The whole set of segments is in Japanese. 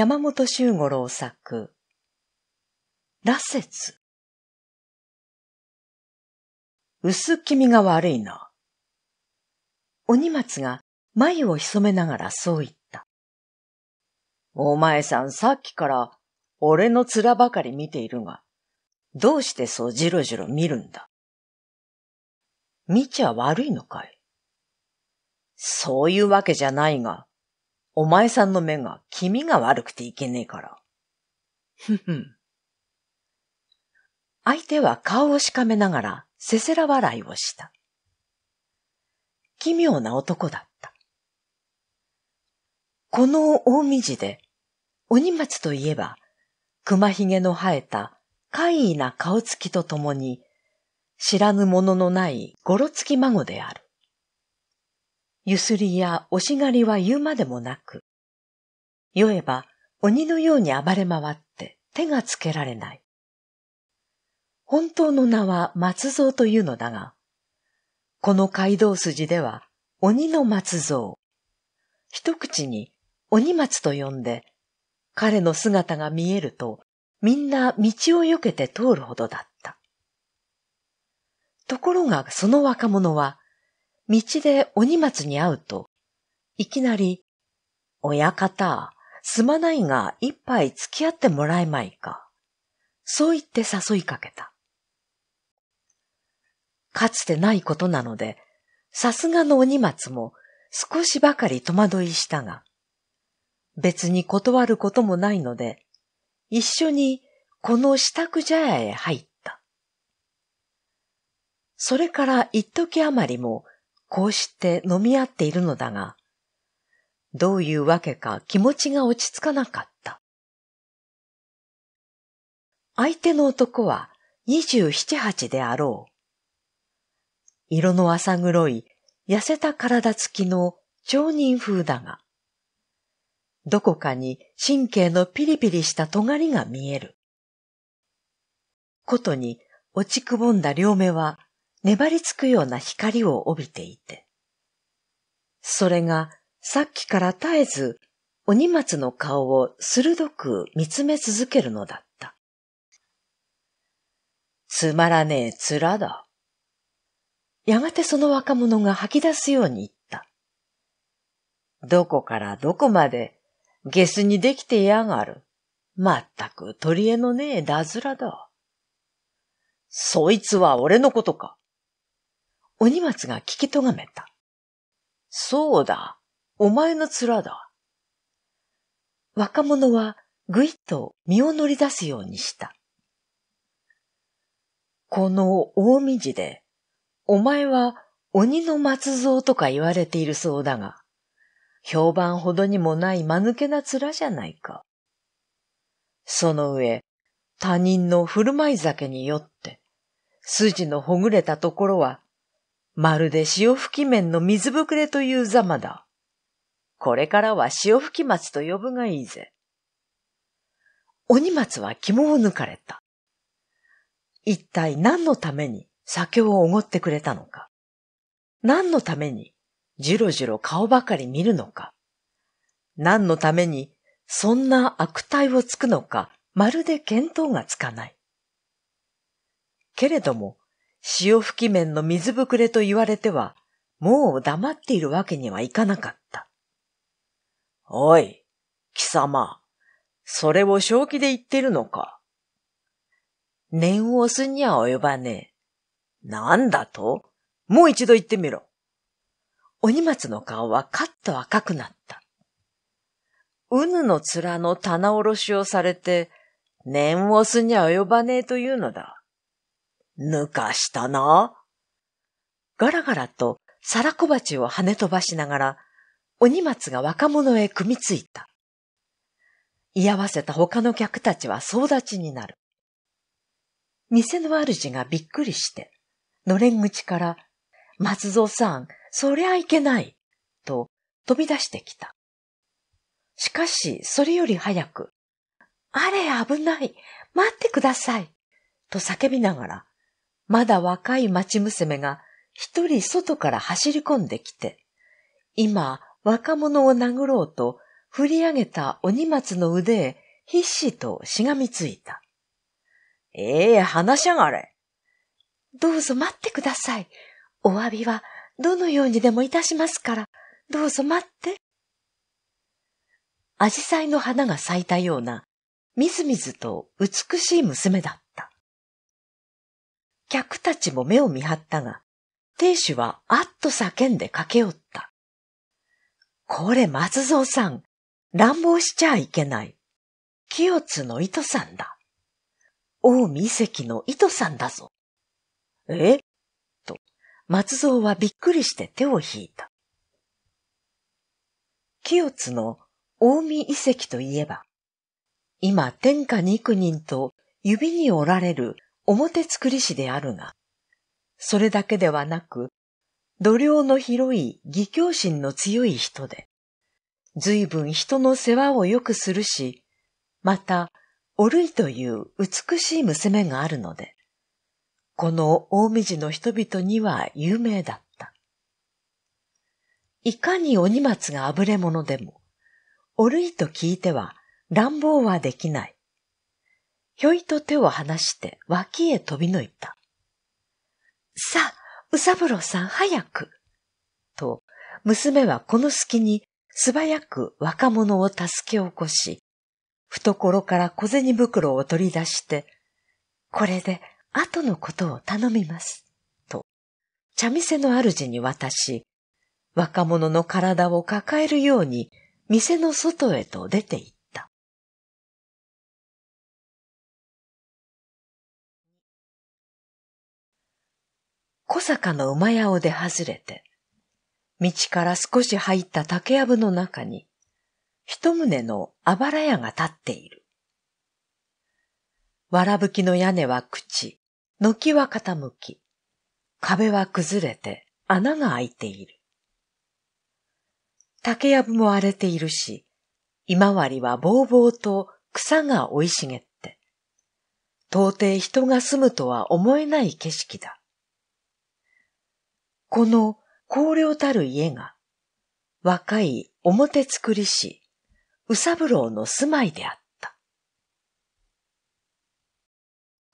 山本周五郎作、羅刹。薄気味が悪いな。鬼松が眉を潜めながらそう言った。お前さんさっきから俺の面ばかり見ているが、どうしてそうじろじろ見るんだ見ちゃ悪いのかいそういうわけじゃないが、お前さんの目が気味が悪くていけねえから。ふふん。相手は顔をしかめながらせせら笑いをした。奇妙な男だった。この大道で、鬼松といえば、熊髭の生えた怪異な顔つきとともに、知らぬもののないごろつき孫である。ゆすりやおしがりは言うまでもなく、酔えば鬼のように暴れ回って手がつけられない。本当の名は松蔵というのだが、この街道筋では鬼の松蔵、一口に鬼松と呼んで、彼の姿が見えると、みんな道を避けて通るほどだった。ところがその若者は、道で鬼松に会うと、いきなり、親方、すまないが一杯付き合ってもらえまいか。そう言って誘いかけた。かつてないことなので、さすがの鬼松も少しばかり戸惑いしたが、別に断ることもないので、一緒にこの支度茶屋へ入った。それから一時余りもこうして飲み合っているのだが、どういうわけか気持ちが落ち着かなかった。相手の男は二十七八であろう。色の浅黒い痩せた体つきの町人風だが、どこかに神経のピリピリした尖りが見える。ことに落ちくぼんだ両目は粘りつくような光を帯びていて、それがさっきから絶えず鬼松の顔を鋭く見つめ続けるのだった。つまらねえ面だ。やがてその若者が吐き出すように言った。どこからどこまでゲスにできてやがる。まったく取り柄のねえだずらだ。そいつは俺のことか。鬼松が聞きとがめた。そうだ、お前の面だ。若者はぐいっと身を乗り出すようにした。この大みじで、お前は鬼の松蔵とか言われているそうだが、評判ほどにもない間抜けな面じゃないか。その上、他人の振る舞い酒によって、筋のほぐれたところはまるで潮吹き面の水ぶくれというざまだ。これからは潮吹き松と呼ぶがいいぜ。鬼松は肝を抜かれた。一体何のために酒をおごってくれたのか。何のためにじろじろ顔ばかり見るのか。何のためにそんな悪態をつくのか、まるで見当がつかない。けれども、潮吹き面の水ぶくれと言われては、もう黙っているわけにはいかなかった。おい、貴様、それを正気で言ってるのか。念を押すには及ばねえ。なんだともう一度言ってみろ。鬼松の顔はカッと赤くなった。うぬの面の棚卸しをされて、念を押すには及ばねえというのだ。ぬかしたな。ガラガラと皿小鉢を跳ね飛ばしながら、お荷が若者へ組みついた。居合わせた他の客たちは総立ちになる。店の主がびっくりして、のれん口から、松蔵さん、そりゃいけない、と飛び出してきた。しかし、それより早く、あれ危ない、待ってください、と叫びながらまだ若い町娘が一人外から走り込んできて、今若者を殴ろうと振り上げた鬼松の腕へ必死としがみついた。ええー、話しやがれ。どうぞ待ってください。お詫びはどのようにでもいたしますから、どうぞ待って。アジサイの花が咲いたような、みずみずと美しい娘だっ客たちも目を見張ったが、亭主はあっと叫んで駆け寄った。これ松蔵さん、乱暴しちゃいけない。清津の糸さんだ。大見跡の糸さんだぞ。えと、松蔵はびっくりして手を引いた。清津の大見遺跡といえば、今天下幾人と指におられる表作り師であるが、それだけではなく、度量の広い義教心の強い人で、随分人の世話をよくするし、また、おるいという美しい娘があるので、この大みじの人々には有名だった。いかにお荷物があぶれ者でも、おるいと聞いては乱暴はできない。ひょいと手を離して脇へ飛び抜いた。さあ、うさぶろさん早くと、娘はこの隙に素早く若者を助け起こし、懐から小銭袋を取り出して、これで後のことを頼みます。と、茶店の主に渡し、若者の体を抱えるように店の外へと出て行っ小坂の馬屋を出外れて、道から少し入った竹やぶの中に、一棟のあばら屋が立っている。わらぶきの屋根は朽ち、軒は傾き、壁は崩れて穴が開いている。竹やぶも荒れているし、今割はぼうぼうと草が生い茂って、到底人が住むとは思えない景色だ。この高齢たる家が、若い表作り師、宇三郎の住まいであった。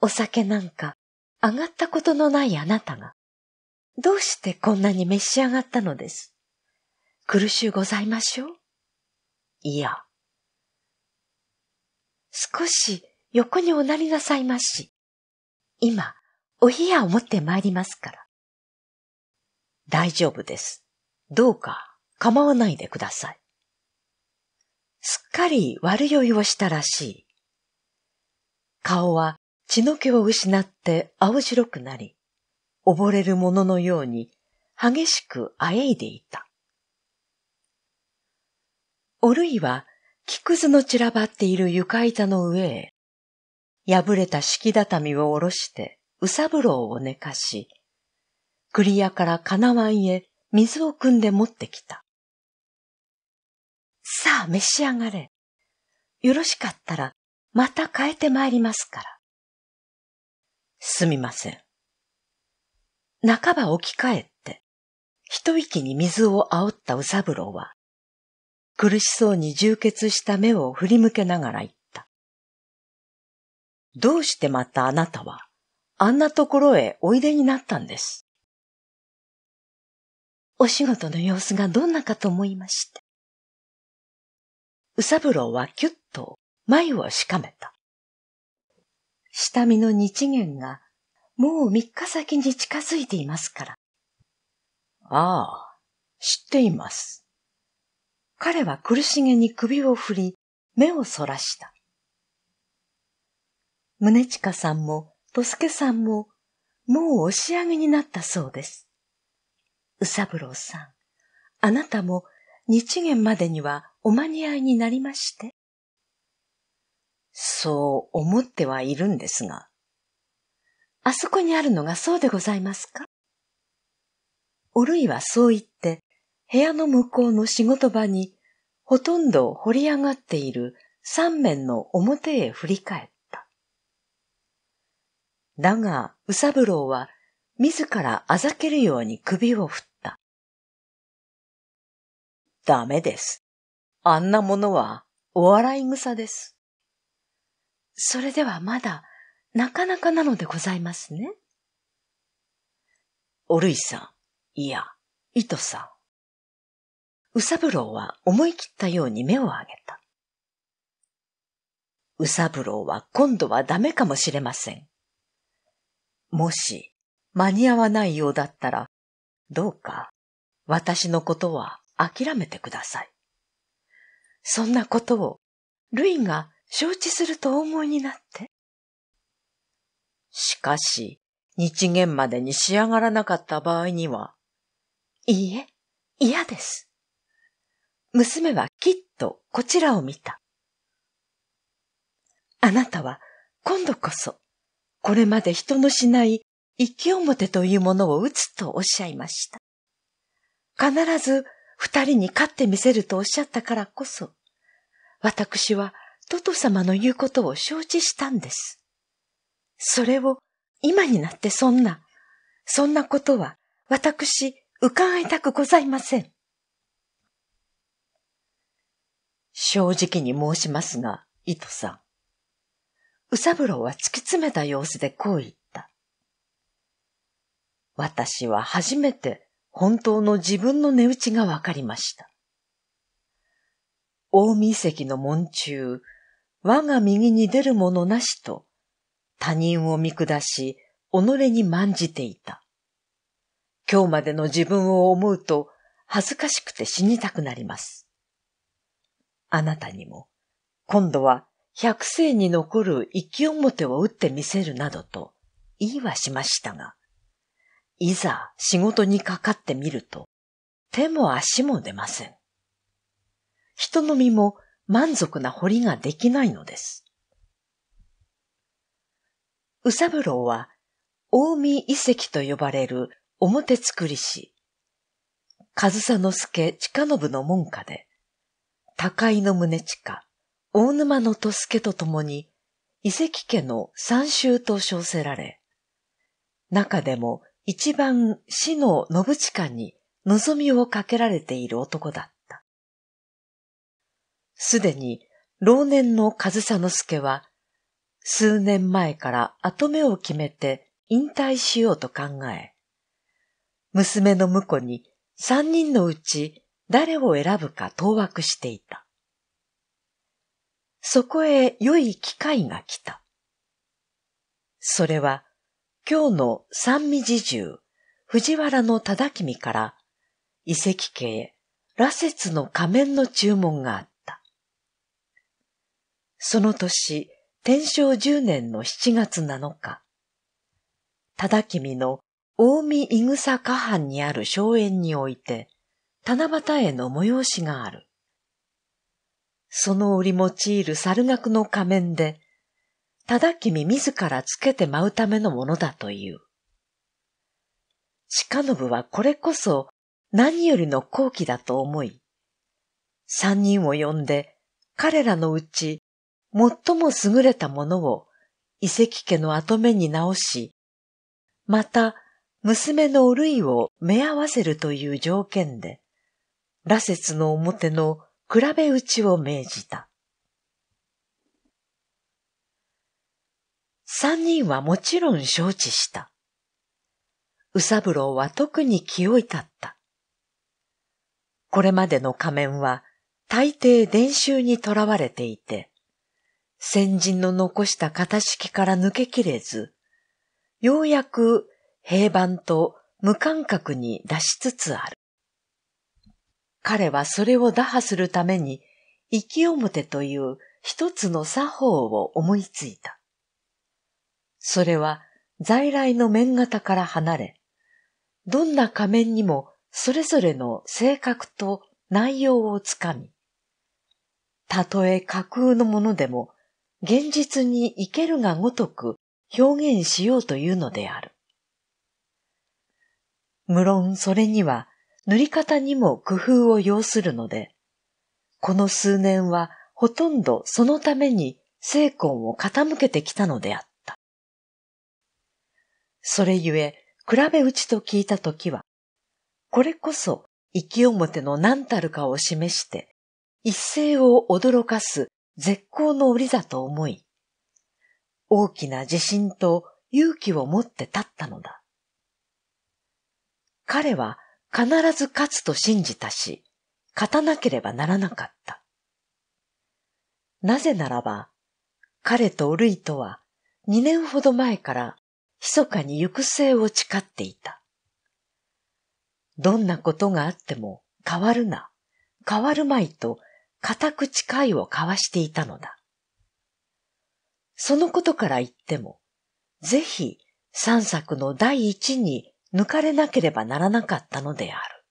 お酒なんか上がったことのないあなたが、どうしてこんなに召し上がったのです。苦しゅうございましょう。いや、少し横におなりなさいまし。今、お部屋を持って参りますから。大丈夫です。どうか構わないでください。すっかり悪酔いをしたらしい。顔は血の気を失って青白くなり、溺れるもののように激しくあえいでいた。おるいは木くずの散らばっている床板の上へ、破れた敷畳を下ろして、うさぶろうを寝かし、クリアからわんへ水を汲んで持ってきた。さあ召し上がれ。よろしかったらまた変えてまいりますから。すみません。半ば置き換えて、一息に水を煽った宇三郎は、苦しそうに充血した目を振り向けながら言った。どうしてまたあなたは、あんなところへおいでになったんです。お仕事の様子がどんなかと思いまして。うさぶろうはきゅっと眉をしかめた。下見の日限がもう三日先に近づいていますから。ああ、知っています。彼は苦しげに首を振り、目をそらした。宗近さんも、とすけさんも、もう押し上げになったそうです。宇三郎さん、あなたも日元までにはお間に合いになりまして。そう思ってはいるんですが。あそこにあるのがそうでございますかおるいはそう言って、部屋の向こうの仕事場に、ほとんど掘り上がっている三面の表へ振り返った。だが、ぶ三郎は、自らあざけるように首を振っダメです。あんなものはお笑い草です。それではまだなかなかなのでございますね。おるいさん、いや、いとさん。うさぶろうは思い切ったように目を上げた。うさぶろうは今度はダメかもしれません。もし間に合わないようだったら、どうか私のことは諦めてください。そんなことを、ルイが承知するとお思いになって。しかし、日限までに仕上がらなかった場合には、いいえ、嫌です。娘はきっとこちらを見た。あなたは今度こそ、これまで人のしない生き表というものを打つとおっしゃいました。必ず二人に勝ってみせるとおっしゃったからこそ、私はトト様の言うことを承知したんです。それを今になってそんな、そんなことは私伺いたくございません。正直に申しますが、糸さん。ぶ三郎は突き詰めた様子でこう言った。私は初めて本当の自分の値打ちがわかりました。大見遺の門中、我が右に出るものなしと、他人を見下し、己に慢じていた。今日までの自分を思うと、恥ずかしくて死にたくなります。あなたにも、今度は百世に残る生き表を打ってみせるなどと、言いはしましたが、いざ仕事にかかってみると、手も足も出ません。人の身も満足な彫りができないのです。宇三郎は、大見遺跡と呼ばれる表作り師、上総介近信の門下で、高井の宗近、大沼のすけと共に、遺跡家の三州と称せられ、中でも一番死の信近に望みをかけられている男だった。すでに老年の上総之助は、数年前から後目を決めて引退しようと考え、娘の婿に三人のうち誰を選ぶか当惑していた。そこへ良い機会が来た。それは、今日の三味自重、藤原の忠君から、遺跡家へ、羅刹の仮面の注文があった。その年、天正十年の七月七日、忠君の近江いぐさ下藩にある荘園において、七夕への催しがある。その折用いる猿楽の仮面で、ただ君自らつけて舞うためのものだという。鹿信はこれこそ何よりの好機だと思い、三人を呼んで彼らのうち最も優れたものを遺跡家の跡目に直し、また娘のお類を目合わせるという条件で、羅刹の表の比べ打ちを命じた。三人はもちろん承知した。宇三郎は特に気をいたった。これまでの仮面は大抵伝習にとらわれていて、先人の残した型式から抜けきれず、ようやく平板と無感覚に出しつつある。彼はそれを打破するために、生き表という一つの作法を思いついた。それは在来の面型から離れ、どんな仮面にもそれぞれの性格と内容をつかみ、たとえ架空のものでも現実に生けるがごとく表現しようというのである。無論それには塗り方にも工夫を要するので、この数年はほとんどそのために精魂を傾けてきたのであった。それゆえ、比べ打ちと聞いたときは、これこそ、生き表の何たるかを示して、一世を驚かす絶好の折だと思い、大きな自信と勇気を持って立ったのだ。彼は必ず勝つと信じたし、勝たなければならなかった。なぜならば、彼とルイとは二年ほど前から密かに行く末を誓っていた。どんなことがあっても変わるな、変わるまいと固く誓いを交わしていたのだ。そのことから言っても、ぜひ三作の第一に抜かれなければならなかったのである。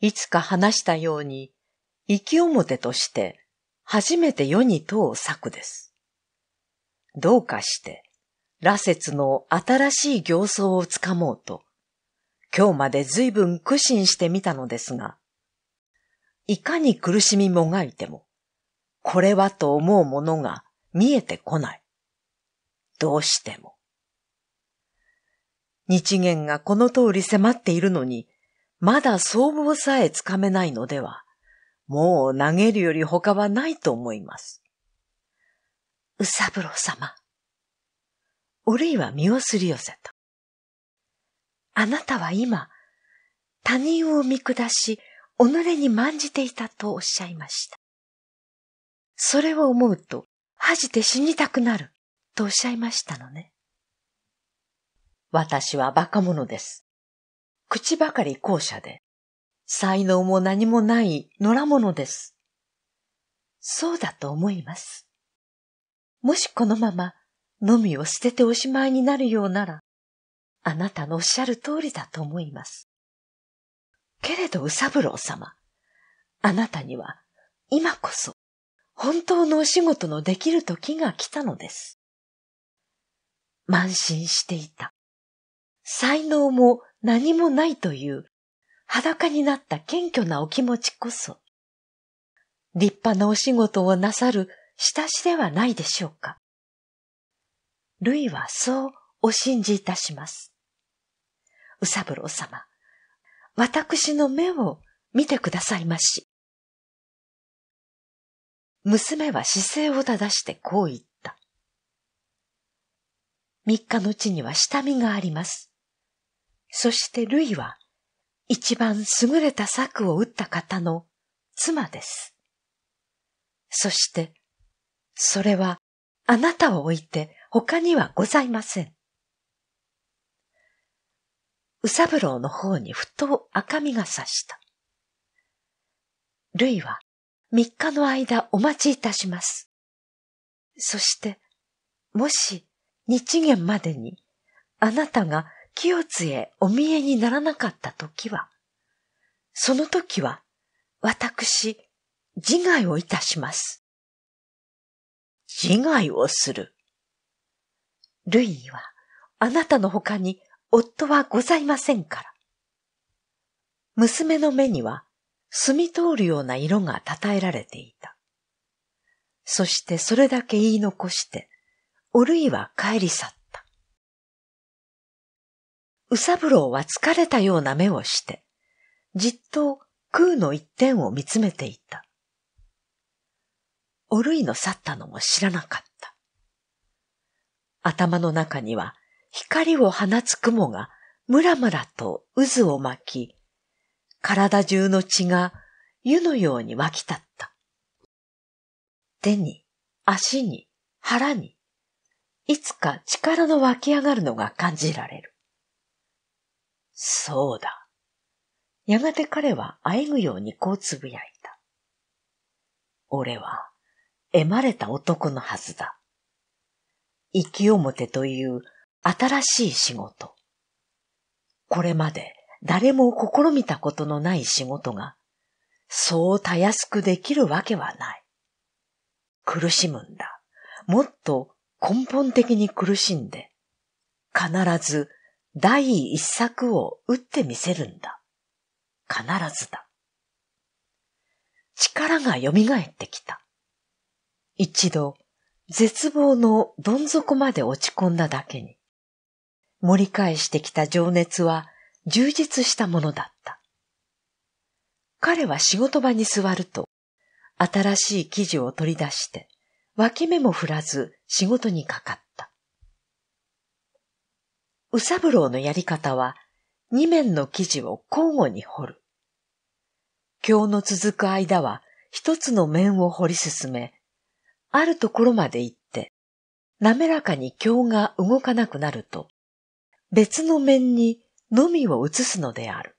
いつか話したように、生き表として初めて世に問う策です。どうかして、羅刹の新しい行僧をつかもうと、今日まで随分苦心してみたのですが、いかに苦しみもがいても、これはと思うものが見えてこない。どうしても。日元がこの通り迫っているのに、まだ相棒さえつかめないのでは、もう投げるより他はないと思います。うさぶろ様。おるいは身をすり寄せた。あなたは今、他人を見下し、己に慢じていたとおっしゃいました。それを思うと、恥じて死にたくなる、とおっしゃいましたのね。私は馬鹿者です。口ばかり後者で、才能も何もない野良者です。そうだと思います。もしこのまま、のみを捨てておしまいになるようなら、あなたのおっしゃる通りだと思います。けれど、ぶ三郎様、あなたには、今こそ、本当のお仕事のできる時が来たのです。慢心していた。才能も何もないという裸になった謙虚なお気持ちこそ、立派なお仕事をなさる親しではないでしょうか。ルイはそうお信じいたします。うさぶろう様、私の目を見てくださいまし。娘は姿勢を正してこう言った。三日のうちには下見があります。そしてルイは一番優れた策を打った方の妻です。そして、それはあなたを置いて他にはございません。宇三郎の方にふと赤みがさした。ルイは三日の間お待ちいたします。そして、もし日限までにあなたが清津へお見えにならなかった時は、その時は、私、自害をいたします。自害をする。ルイには、あなたの他に夫はございませんから。娘の目には、澄み通るような色が称えられていた。そしてそれだけ言い残して、おるいは帰り去った。ぶ三郎は疲れたような目をして、じっと空の一点を見つめていた。おるいの去ったのも知らなかった。頭の中には光を放つ雲がムラムラと渦を巻き、体中の血が湯のように湧き立った。手に、足に、腹に、いつか力の湧き上がるのが感じられる。そうだ。やがて彼はあえぐようにこうつぶやいた。俺は、えまれた男のはずだ。生き表という新しい仕事。これまで誰も試みたことのない仕事が、そうたやすくできるわけはない。苦しむんだ。もっと根本的に苦しんで、必ず第一作を打ってみせるんだ。必ずだ。力が蘇ってきた。一度、絶望のどん底まで落ち込んだだけに、盛り返してきた情熱は充実したものだった。彼は仕事場に座ると、新しい記事を取り出して、脇目も振らず仕事にかかった。ぶ三郎のやり方は、二面の生地を交互に掘る。今日の続く間は、一つの面を掘り進め、あるところまで行って、滑らかに経が動かなくなると、別の面にのみを移すのである。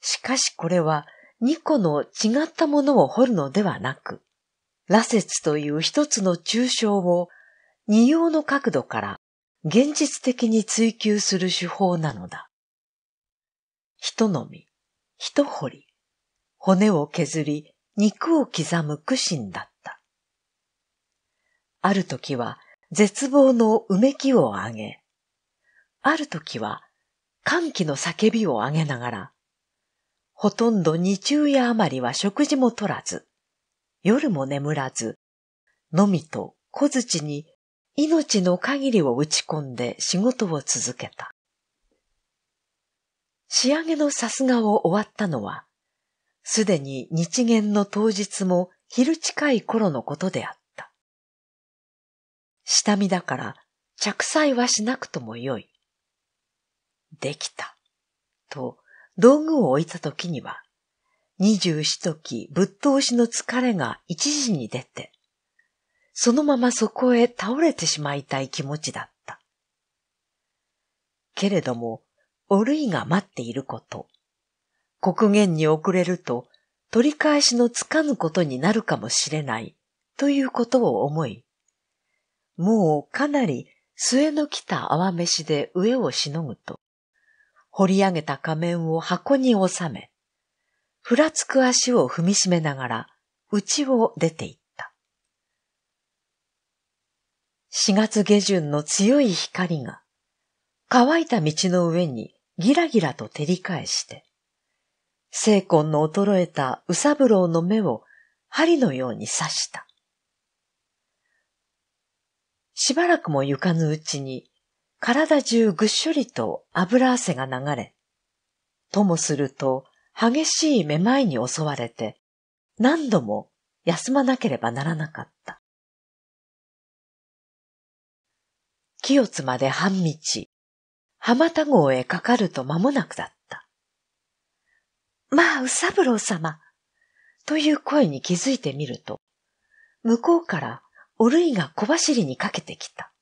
しかしこれは二個の違ったものを掘るのではなく、羅刹という一つの抽象を二様の角度から現実的に追求する手法なのだ。人のみ、人掘り、骨を削り、肉を刻む苦心だった。ある時は絶望のうめきを上げ、ある時は歓喜の叫びを上げながら、ほとんど日中や余りは食事も取らず、夜も眠らず、のみと小槌に命の限りを打ち込んで仕事を続けた。仕上げのさすがを終わったのは、すでに日元の当日も昼近い頃のことであった。下見だから着彩はしなくともよい。できた。と、道具を置いた時には、二十四時ぶっ通しの疲れが一時に出て、そのままそこへ倒れてしまいたい気持ちだった。けれども、おるいが待っていること、国言に遅れると取り返しのつかぬことになるかもしれないということを思い、もうかなり末の来た泡飯で上をしのぐと、掘り上げた仮面を箱に収め、ふらつく足を踏みしめながら、家を出て行っ4月下旬の強い光が、乾いた道の上にギラギラと照り返して、精魂の衰えた宇三郎の目を針のように刺した。しばらくも床のうちに、体中ぐっしょりと油汗が流れ、ともすると激しいめまいに襲われて、何度も休まなければならなかった。清津まで半道、浜田号へかかると間もなくだった。まあ、ぶ三郎様という声に気づいてみると、向こうからおるいが小走りにかけてきた。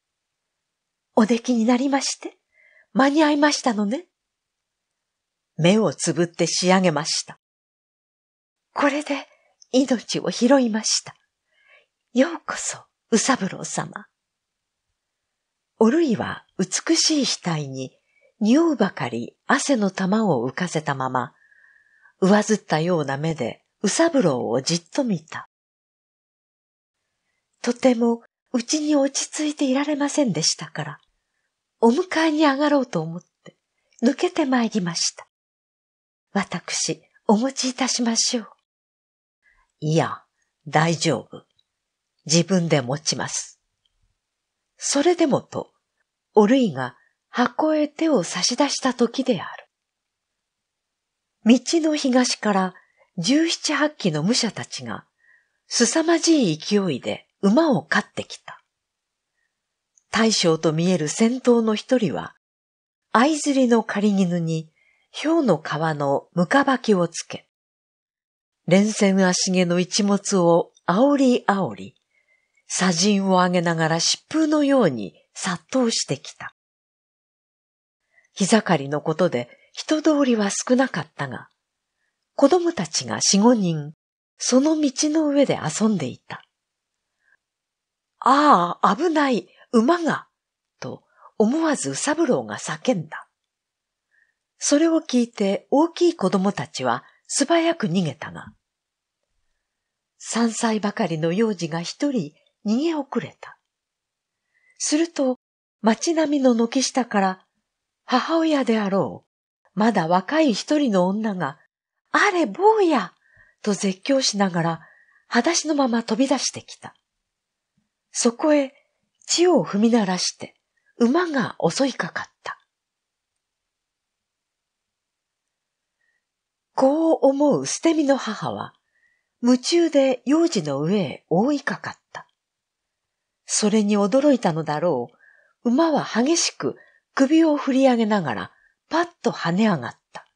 お出来になりまして、間に合いましたのね。目をつぶって仕上げました。これで命を拾いました。ようこそ、ぶ三郎様。おるいは美しい額に匂うばかり汗の玉を浮かせたまま、上ずったような目でうさぶろうをじっと見た。とてもうちに落ち着いていられませんでしたから、お迎えに上がろうと思って抜けてまいりました。私、お持ちいたしましょう。いや、大丈夫。自分で持ちます。それでもと、おるいが箱へ手を差し出した時である。道の東から十七八機の武者たちが、凄まじい勢いで馬を飼ってきた。大将と見える先頭の一人は、相ずりの狩りに、氷の皮のムカバキをつけ、連戦足毛の一物をあおりあおり、砂塵を上げながら疾風のように殺到してきた。日盛りのことで人通りは少なかったが、子供たちが四五人、その道の上で遊んでいた。ああ、危ない、馬が、と思わず三郎が叫んだ。それを聞いて大きい子供たちは素早く逃げたが、三歳ばかりの幼児が一人逃げ遅れた。すると、街並みの軒下から、母親であろう、まだ若い一人の女が、あれ坊やと絶叫しながら、裸足のまま飛び出してきた。そこへ、地を踏み鳴らして、馬が襲いかかった。こう思う捨て身の母は、夢中で幼児の上へ覆いかかった。それに驚いたのだろう。馬は激しく首を振り上げながら、パッと跳ね上がった。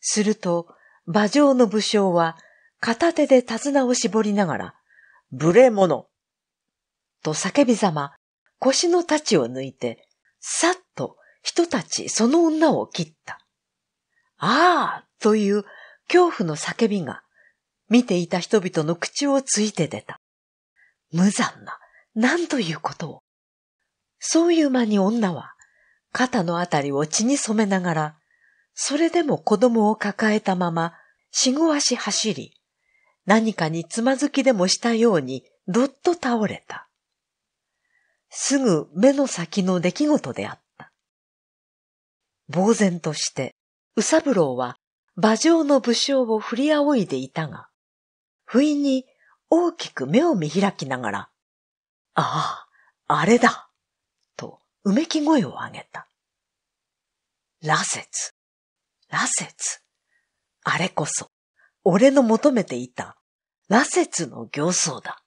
すると、馬上の武将は、片手で手綱を絞りながら、無礼者と叫びざま、腰の太刀を抜いて、さっと人たちその女を切った。ああという恐怖の叫びが、見ていた人々の口をついて出た。無残な、なんということを。そういう間に女は、肩のあたりを血に染めながら、それでも子供を抱えたまま、ごわ足走り、何かにつまずきでもしたように、どっと倒れた。すぐ目の先の出来事であった。呆然として、宇三郎は馬上の武将を振り仰いでいたが、不意に大きく目を見開きながら、ああ、あれだ、とうめき声を上げた。羅刹、羅刹、あれこそ、俺の求めていた、羅刹の行僧だ。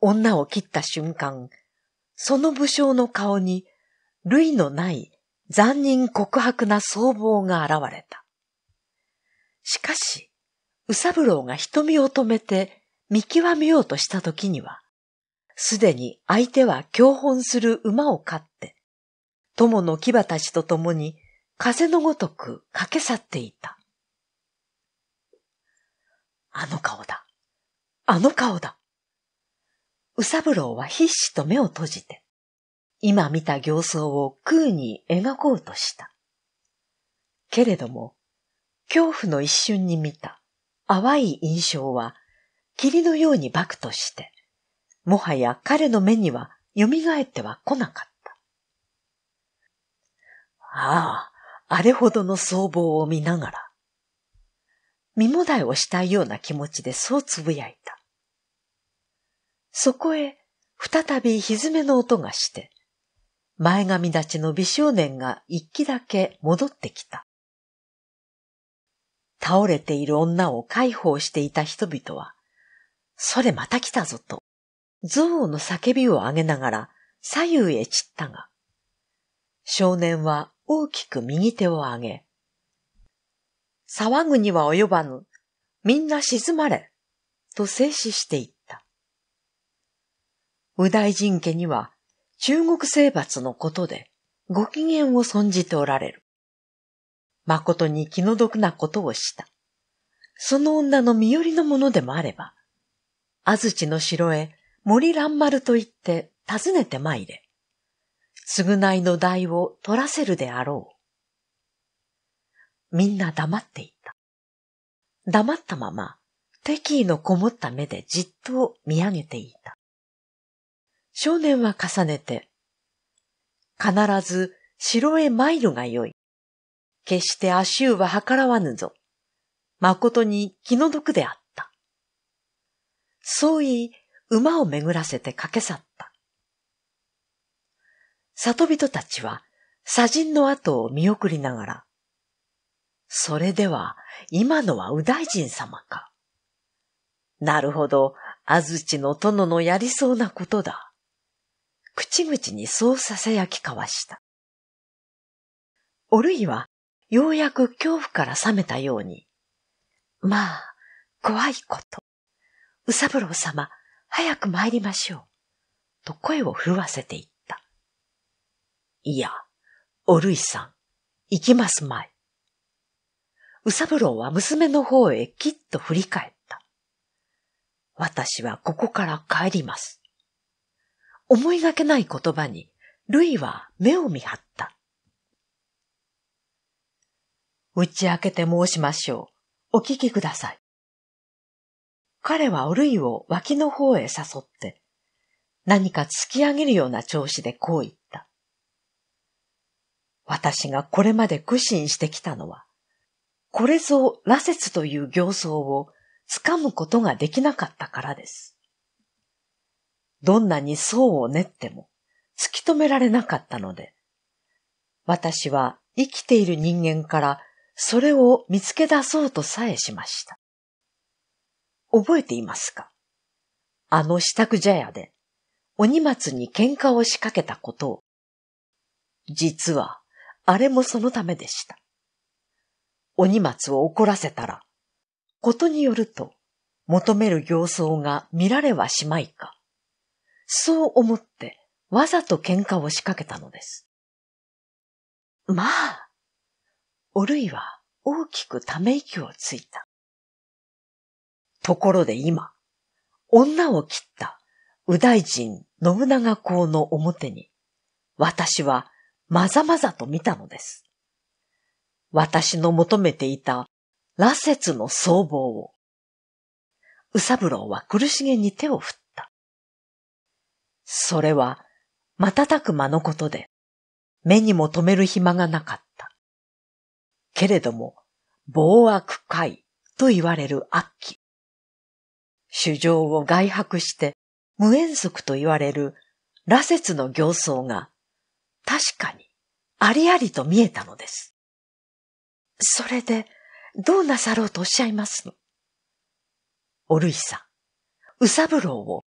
女を切った瞬間、その武将の顔に、類のない残忍告白な僧帽が現れた。しかし、宇三郎が瞳を止めて見極めようとした時には、すでに相手は共本する馬を飼って、友の牙たちと共に風のごとく駆け去っていた。あの顔だ。あの顔だ。宇三郎は必死と目を閉じて、今見た行走を空に描こうとした。けれども、恐怖の一瞬に見た淡い印象は、霧のようにバクとして、もはや彼の目には蘇っては来なかった。ああ、あれほどの僧帽を見ながら、身もだいをしたいような気持ちでそうつぶやいた。そこへ、再び蹄の音がして、前髪立ちの美少年が一気だけ戻ってきた。倒れている女を解放していた人々は、それまた来たぞと、憎悪の叫びを上げながら左右へ散ったが、少年は大きく右手を上げ、騒ぐには及ばぬ、みんな静まれ、と静止していった。右大臣家には中国征伐のことでご機嫌を存じておられる。誠に気の毒なことをした。その女の身寄りのものでもあれば、安土の城へ森蘭丸と言って訪ねて参れ。償いの代を取らせるであろう。みんな黙っていた。黙ったまま、敵意のこもった目でじっと見上げていた。少年は重ねて、必ず城へ参るがよい。決して足湯は計らわぬぞ。誠に気の毒であった。そう言い、馬を巡らせて駆け去った。里人たちは、砂人の後を見送りながら、それでは、今のは右大臣様か。なるほど、安土の殿のやりそうなことだ。口々にそう囁き交わした。おるいはようやく恐怖から覚めたように、まあ、怖いこと。うさぶろう様、早く参りましょう。と声を震わせていった。いや、おるいさん、行きますまい。うさぶろうは娘の方へきっと振り返った。私はここから帰ります。思いがけない言葉に、ルイは目を見張った。打ち明けて申しましょう。お聞きください。彼はおるいを脇の方へ誘って、何か突き上げるような調子でこう言った。私がこれまで苦心してきたのは、これぞ羅刹という行相を掴むことができなかったからです。どんなに層を練っても突き止められなかったので、私は生きている人間からそれを見つけ出そうとさえしました。覚えていますかあの支度茶屋で、鬼松に喧嘩を仕掛けたことを。実は、あれもそのためでした。鬼松を怒らせたら、ことによると、求める形相が見られはしまいか。そう思って、わざと喧嘩を仕掛けたのです。まあ、おるいは大きくため息をついた。ところで今、女を切った右大臣信長公の表に、私はまざまざと見たのです。私の求めていた羅刹の僧帽を。宇三郎は苦しげに手を振った。それは瞬く間のことで、目にも留める暇がなかった。けれども、暴悪会と言われる悪鬼。主情を外泊して無遠足と言われる羅刹の行僧が確かにありありと見えたのです。それでどうなさろうとおっしゃいますのおるいさん、うさぶろうを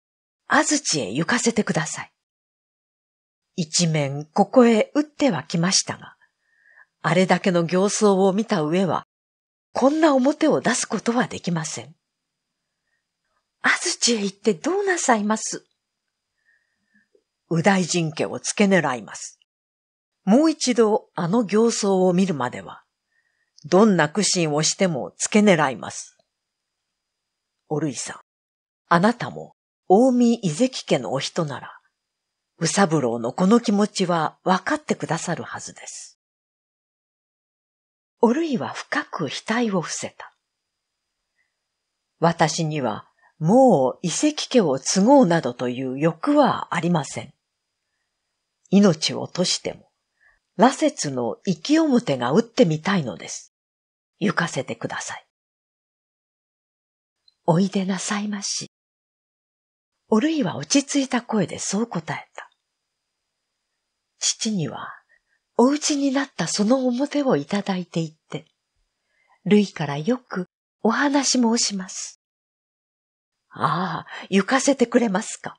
安土へ行かせてください。一面ここへ打っては来ましたが、あれだけの形相を見た上は、こんな表を出すことはできません。安土へ行ってどうなさいます右大臣家を付け狙います。もう一度あの形相を見るまでは、どんな苦心をしても付け狙います。おるいさん、あなたも大見伊関家のお人なら、宇三郎のこの気持ちはわかってくださるはずです。おるいは深く額を伏せた。私にはもう遺跡家を継ごうなどという欲はありません。命を落としても、羅刹の生き表が打ってみたいのです。行かせてください。おいでなさいまし。おるいは落ち着いた声でそう答えた。父にはお家になったその表をいただいていって、ルイからよくお話申します。ああ、行かせてくれますか。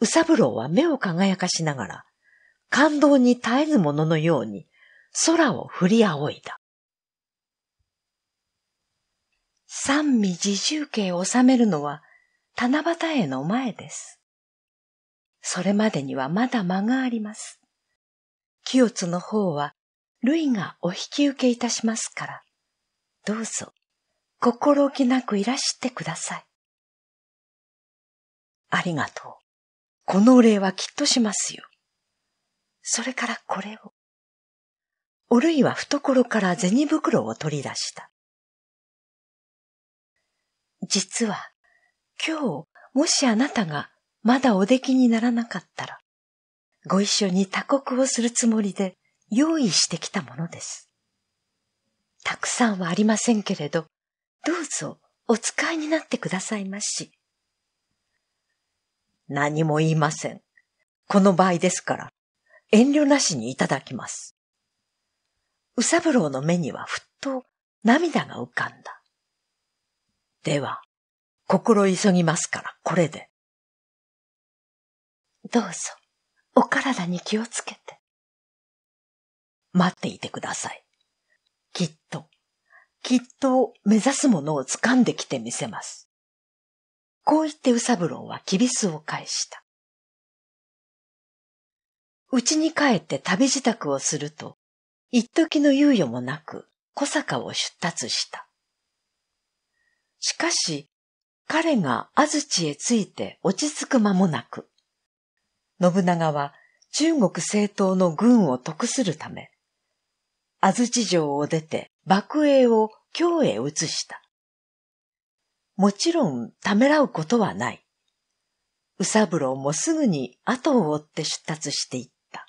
うさぶろうは目を輝かしながら、感動に耐えぬもののように空を振り仰いだ。三味自重慶を収めるのは七夕への前です。それまでにはまだ間があります。清津の方は、ルイがお引き受けいたしますから、どうぞ、心置きなくいらしてください。ありがとう。このお礼はきっとしますよ。それからこれを。おるいは懐から銭袋を取り出した。実は、今日、もしあなたがまだお出来にならなかったら、ご一緒に他国をするつもりで用意してきたものです。たくさんはありませんけれど、どうぞお使いになってくださいまし。何も言いません。この場合ですから、遠慮なしにいただきます。宇三郎の目にはふっと涙が浮かんだ。では、心急ぎますから、これで。どうぞ。お体に気をつけて。待っていてください。きっと、きっと目指すものを掴んできてみせます。こう言ってウサブロンはキビスを返した。うちに帰って旅支度をすると、一時の猶予もなく小坂を出立した。しかし、彼が安土へついて落ち着く間もなく、信長は中国政党の軍を得するため、安土城を出て幕営を京へ移した。もちろんためらうことはない。宇三郎もすぐに後を追って出立していった。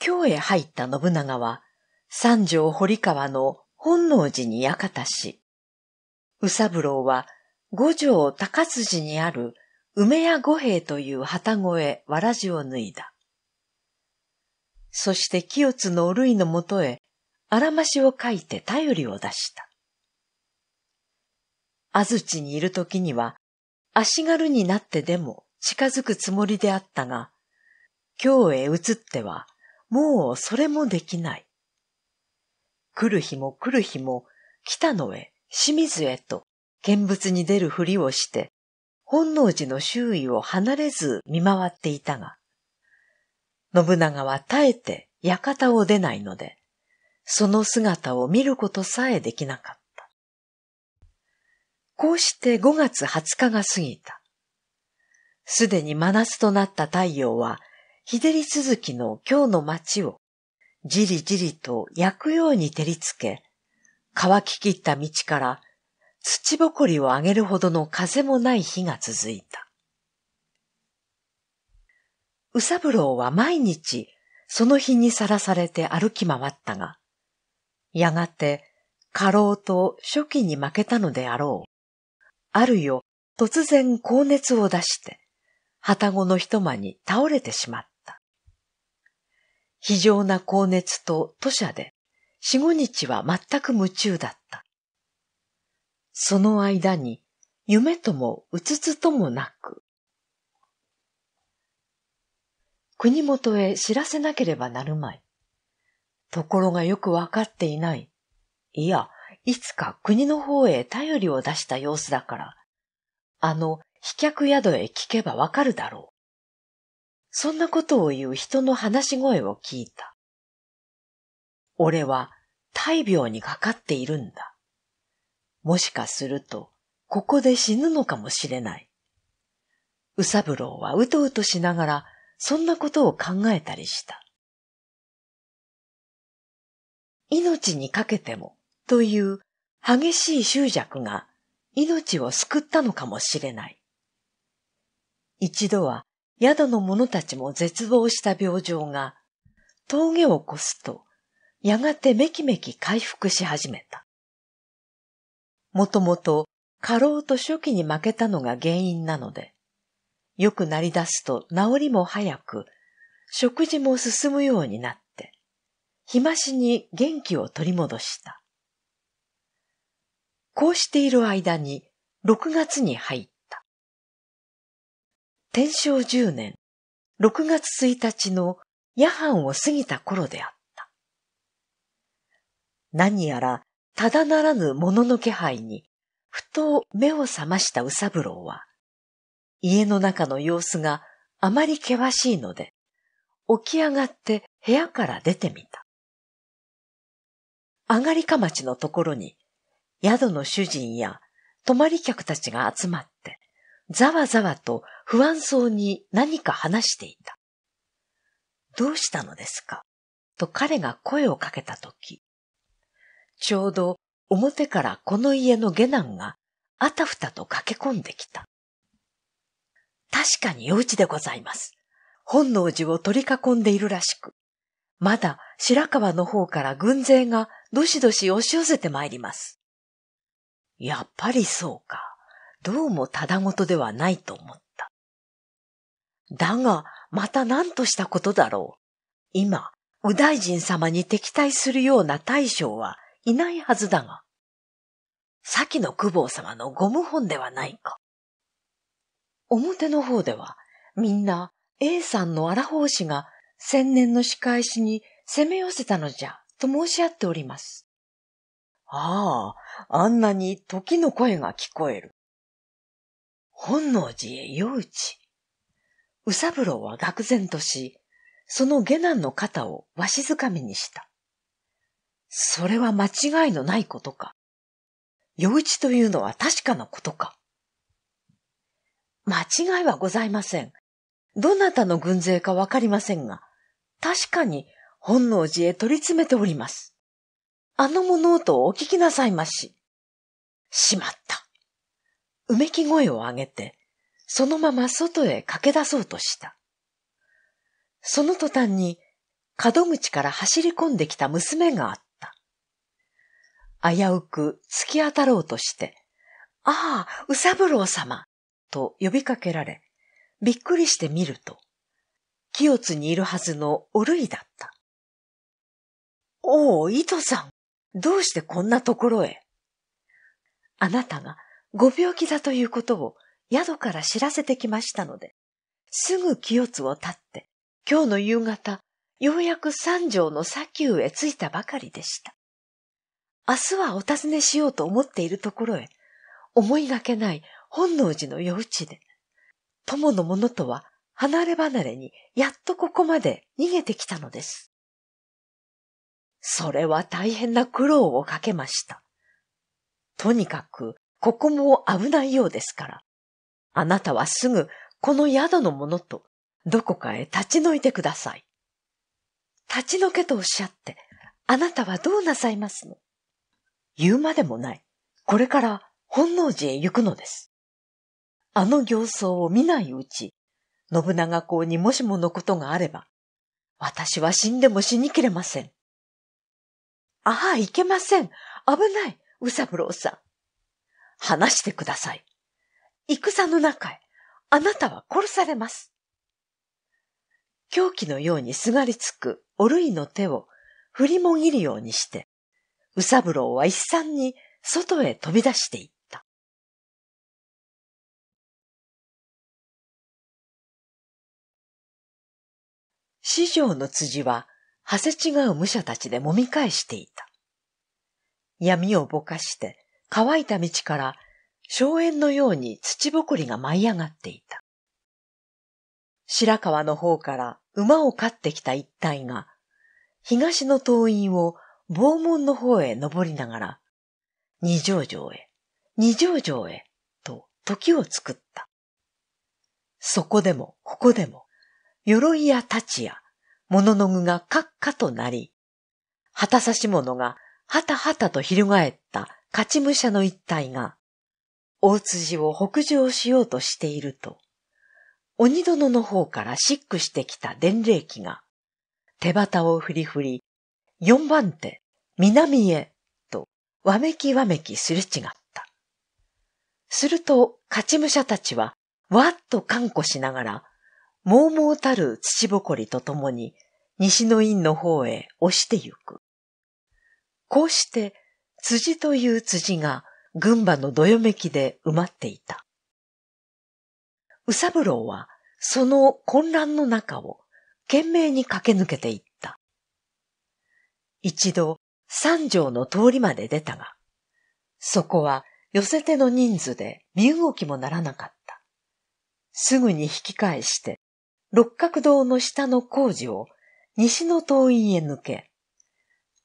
京へ入った信長は、三条堀川の本能寺に館し、宇三郎は五条高辻にある梅屋五兵衛という旗越わらじを脱いだ。そして清津のおるいのもとへ、あらましを書いて頼りを出した。安土にいるときには、足軽になってでも近づくつもりであったが、京へ移っては、もうそれもできない。来る日も来る日も、北野へ、清水へと、見物に出るふりをして、本能寺の周囲を離れず見回っていたが、信長は耐えて館を出ないので、その姿を見ることさえできなかった。こうして5月20日が過ぎた。すでに真夏となった太陽は、日照り続きの今日の街を、じりじりと焼くように照りつけ、乾ききった道から土ぼこりを上げるほどの風もない日が続いた。宇三郎は毎日その日にさらされて歩き回ったが、やがて過労と初期に負けたのであろう。あるよ、突然高熱を出して、旗子の一間に倒れてしまった。非常な高熱と土砂で、四五日は全く夢中だった。その間に夢ともうつつともなく、国元へ知らせなければなるまい。ところがよくわかっていない。いや、いつか国の方へ頼りを出した様子だから、あの飛脚宿へ聞けばわかるだろう。そんなことを言う人の話し声を聞いた。俺は大病にかかっているんだ。もしかすると、ここで死ぬのかもしれない。宇三郎はうとうとしながら、そんなことを考えたりした。命にかけても、という激しい執着が命を救ったのかもしれない。一度は宿の者たちも絶望した病状が、峠を越すと、やがてめきめき回復し始めた。もともと過労と初期に負けたのが原因なので、良くなり出すと治りも早く、食事も進むようになって、日増しに元気を取り戻した。こうしている間に6月に入った。天正10年6月1日の夜半を過ぎた頃であった。何やらただならぬものの気配に、ふと目を覚ましたぶ三郎は、家の中の様子があまり険しいので、起き上がって部屋から出てみた。上がりか町のところに、宿の主人や泊まり客たちが集まって、ざわざわと不安そうに何か話していた。どうしたのですかと彼が声をかけたとき、ちょうど表からこの家の下男があたふたと駆け込んできた。確かに幼稚でございます。本能寺を取り囲んでいるらしく、まだ白川の方から軍勢がどしどし押し寄せてまいります。やっぱりそうか。どうもただごとではないと思った。だが、また何としたことだろう。今、右大臣様に敵対するような大将はいないはずだが、先の久保様のゴム本ではないか。表の方では、みんな A さんの荒法師が千年の仕返しに攻め寄せたのじゃ、と申し合っております。ああ、あんなに時の声が聞こえる。本能寺へ地。うさ宇三郎は愕然とし、その下男の肩をわしづかみにした。それは間違いのないことか。余一というのは確かなことか。間違いはございません。どなたの軍勢かわかりませんが、確かに本能寺へ取り詰めております。あの物音をお聞きなさいまし。しまった。うめき声を上げて、そのまま外へ駆け出そうとした。その途端に、門口から走り込んできた娘があった。危うく突き当たろうとして、ああ、うさぶろう様と呼びかけられ、びっくりしてみると、清津にいるはずのおるいだった。おお、糸さん、どうしてこんなところへあなたがご病気だということを宿から知らせてきましたので、すぐ清津を立って、今日の夕方、ようやく三条の砂丘へ着いたばかりでした。明日はお尋ねしようと思っているところへ、思いがけない本能寺の夜討ちで、友の者とは離れ離れにやっとここまで逃げてきたのです。それは大変な苦労をかけました。とにかく、ここも危ないようですから、あなたはすぐこの宿の者とどこかへ立ち退いてください。立ち退けとおっしゃって、あなたはどうなさいますの言うまでもない。これから本能寺へ行くのです。あの行相を見ないうち、信長公にもしものことがあれば、私は死んでも死にきれません。ああ、いけません。危ない。宇三郎さん。話してください。戦の中へ、あなたは殺されます。狂気のようにすがりつくおるいの手を振りもぎるようにして、宇三郎は一三に外へ飛び出していった。四条の辻は、はせ違う武者たちで揉み返していた。闇をぼかして、乾いた道から、荘園のように土ぼこりが舞い上がっていた。白川の方から馬を飼ってきた一帯が、東の党員を房門の方へ登りながら、二条城へ、二条城へ、と時を作った。そこでも、ここでも、鎧や太刀や、物の具がッカとなり、旗差し物がはたはたと翻った勝ち武者の一体が、大辻を北上しようとしていると、鬼殿の方からシックしてきた伝令機が、手旗を振り振り、四番手、南へ、と、わめきわめきすれ違った。すると、勝ち武者たちは、わっと看護しながら、もうもうたる土ぼこりとともに、西の院の方へ押してゆく。こうして、辻という辻が、群馬のどよめきで埋まっていた。宇三郎は、その混乱の中を、懸命に駆け抜けていっ一度三条の通りまで出たが、そこは寄せての人数で身動きもならなかった。すぐに引き返して、六角堂の下の工事を西の党院へ抜け、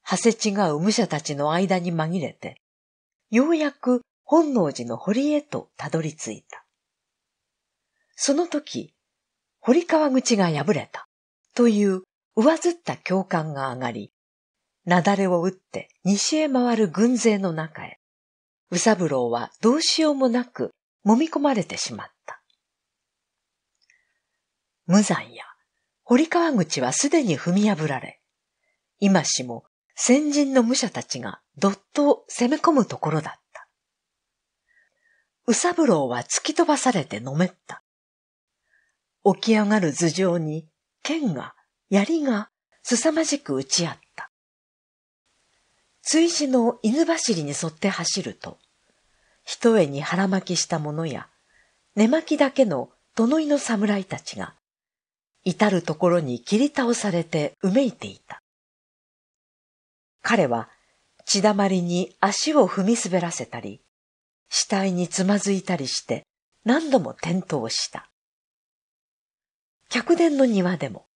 はせ違う武者たちの間に紛れて、ようやく本能寺の堀へとたどり着いた。その時、堀川口が破れたという上ずった教官が上がり、雪崩を打って西へ回る軍勢の中へ、宇三郎はどうしようもなく揉み込まれてしまった。無残や堀川口はすでに踏み破られ、今しも先人の武者たちがどっと攻め込むところだった。宇三郎は突き飛ばされてのめった。起き上がる頭上に剣が、槍が、すさまじく打ち合った。追試の犬走りに沿って走ると、一重に腹巻きした者や、寝巻きだけの殿井の侍たちが、至るところに切り倒されてうめいていた。彼は血だまりに足を踏み滑らせたり、死体につまずいたりして何度も転倒した。客殿の庭でも、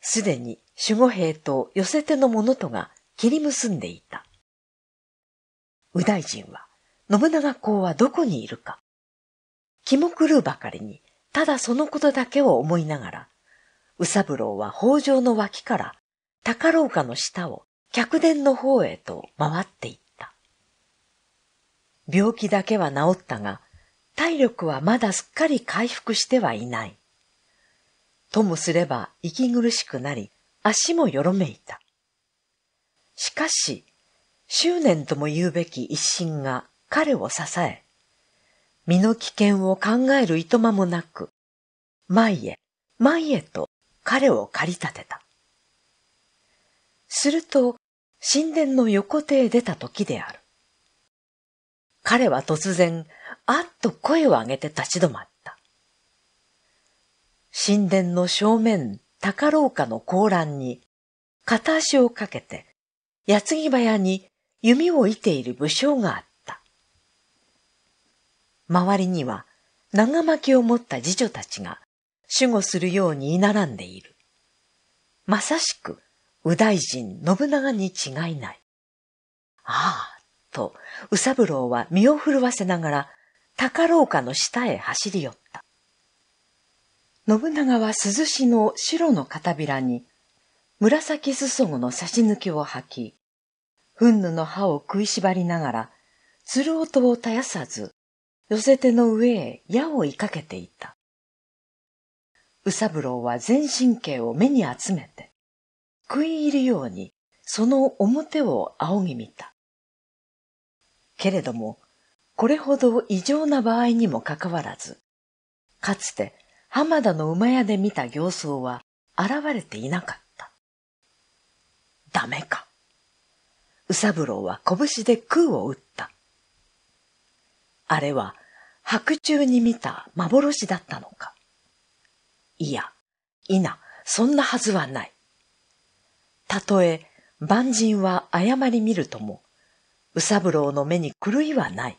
すでに守護兵と寄せての者とが切り結んでいた。右大臣は、信長公はどこにいるか。気も狂うばかりに、ただそのことだけを思いながら、宇三郎は北条の脇から、高廊下の下を客殿の方へと回っていった。病気だけは治ったが、体力はまだすっかり回復してはいない。ともすれば息苦しくなり、足もよろめいた。しかし、執念とも言うべき一心が彼を支え、身の危険を考えるいとまもなく、前へ前へと彼を駆り立てた。すると、神殿の横手へ出た時である。彼は突然、あっと声を上げて立ち止まった。神殿の正面、高廊下の高欄に、片足をかけて、矢継ぎ早に弓を射ている武将があった。周りには長巻きを持った次女たちが守護するように居並んでいる。まさしく、右大臣信長に違いない。ああ、と、宇三郎は身を震わせながら、高廊下の下へ走り寄った。信長は鈴しの白の片びらに、紫裾子の差し抜きを履き、憤怒の歯を食いしばりながら、鶴音を絶やさず、寄せ手の上へ矢を追いかけていた。宇三郎は全神経を目に集めて、食い入るようにその表を仰ぎ見た。けれども、これほど異常な場合にもかかわらず、かつて浜田の馬屋で見た行走は現れていなかった。ダメか。ぶ三郎は拳で空を打った。あれは白昼に見た幻だったのか。いや、いな、そんなはずはない。たとえ万人は誤り見るとも、宇三郎の目に狂いはない。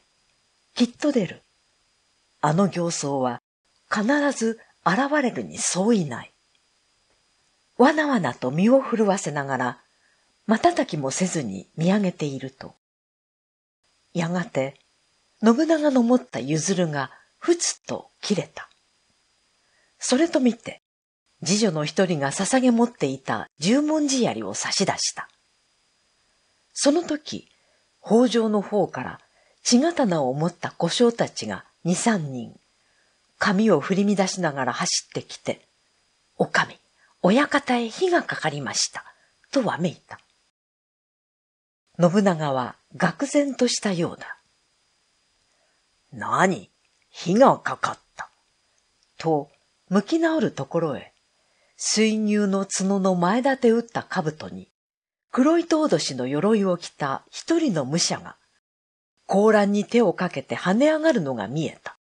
きっと出る。あの行僧は必ず現れるに相違ない。わなわなと身を震わせながら、瞬きもせずに見上げていると、やがて信長の持った譲るがふつと切れた。それと見て、次女の一人が捧げ持っていた十文字槍を差し出した。その時、北条の方から血刀を持った小将たちが二三人、髪を振り乱しながら走ってきて、お上、親方へ火がかかりました、とわめいた。信長は愕然としたようだ。何火がかかった。と、向き直るところへ、水牛の角の前立て打った兜に、黒いとうどしの鎧を着た一人の武者が、甲乱に手をかけて跳ね上がるのが見えた。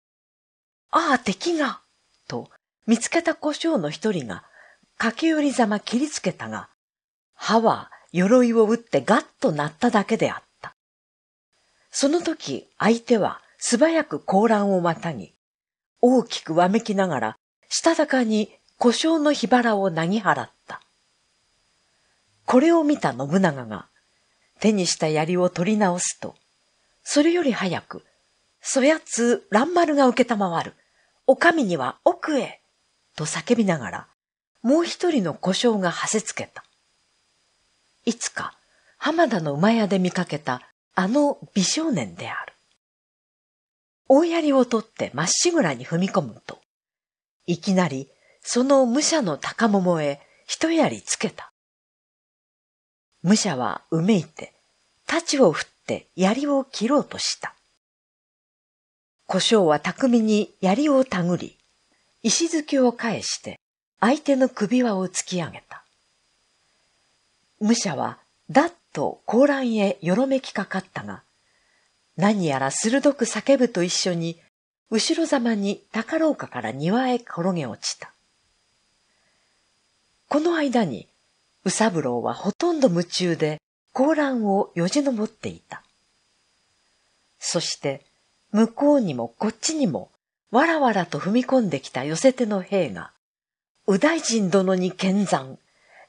ああ、敵がと、見つけた小将の一人が、駆け寄りざま切りつけたが、歯は鎧を打ってガッと鳴っただけであった。その時相手は素早く甲乱をまたぎ、大きくわめきながら、したたかに故障の火腹をなぎ払った。これを見た信長が、手にした槍を取り直すと、それより早く、そやつ乱丸が受けたまわる。お上には奥へと叫びながら、もう一人の故障がはせつけた。いつか浜田の馬屋で見かけたあの美少年である。大槍を取ってまっしぐらに踏み込むと、いきなりその武者の高桃へ一槍つけた。武者はうめいて、太刀を振って槍を切ろうとした。胡椒は巧みに槍をたぐり、石突きを返して相手の首輪を突き上げた。武者は、だっと高乱へよろめきかかったが、何やら鋭く叫ぶと一緒に、後ろざまに高廊下から庭へ転げ落ちた。この間に、ぶ三郎はほとんど夢中で、高乱をよじ登っていた。そして、向こうにもこっちにも、わらわらと踏み込んできた寄せ手の兵が、右大臣殿に剣山、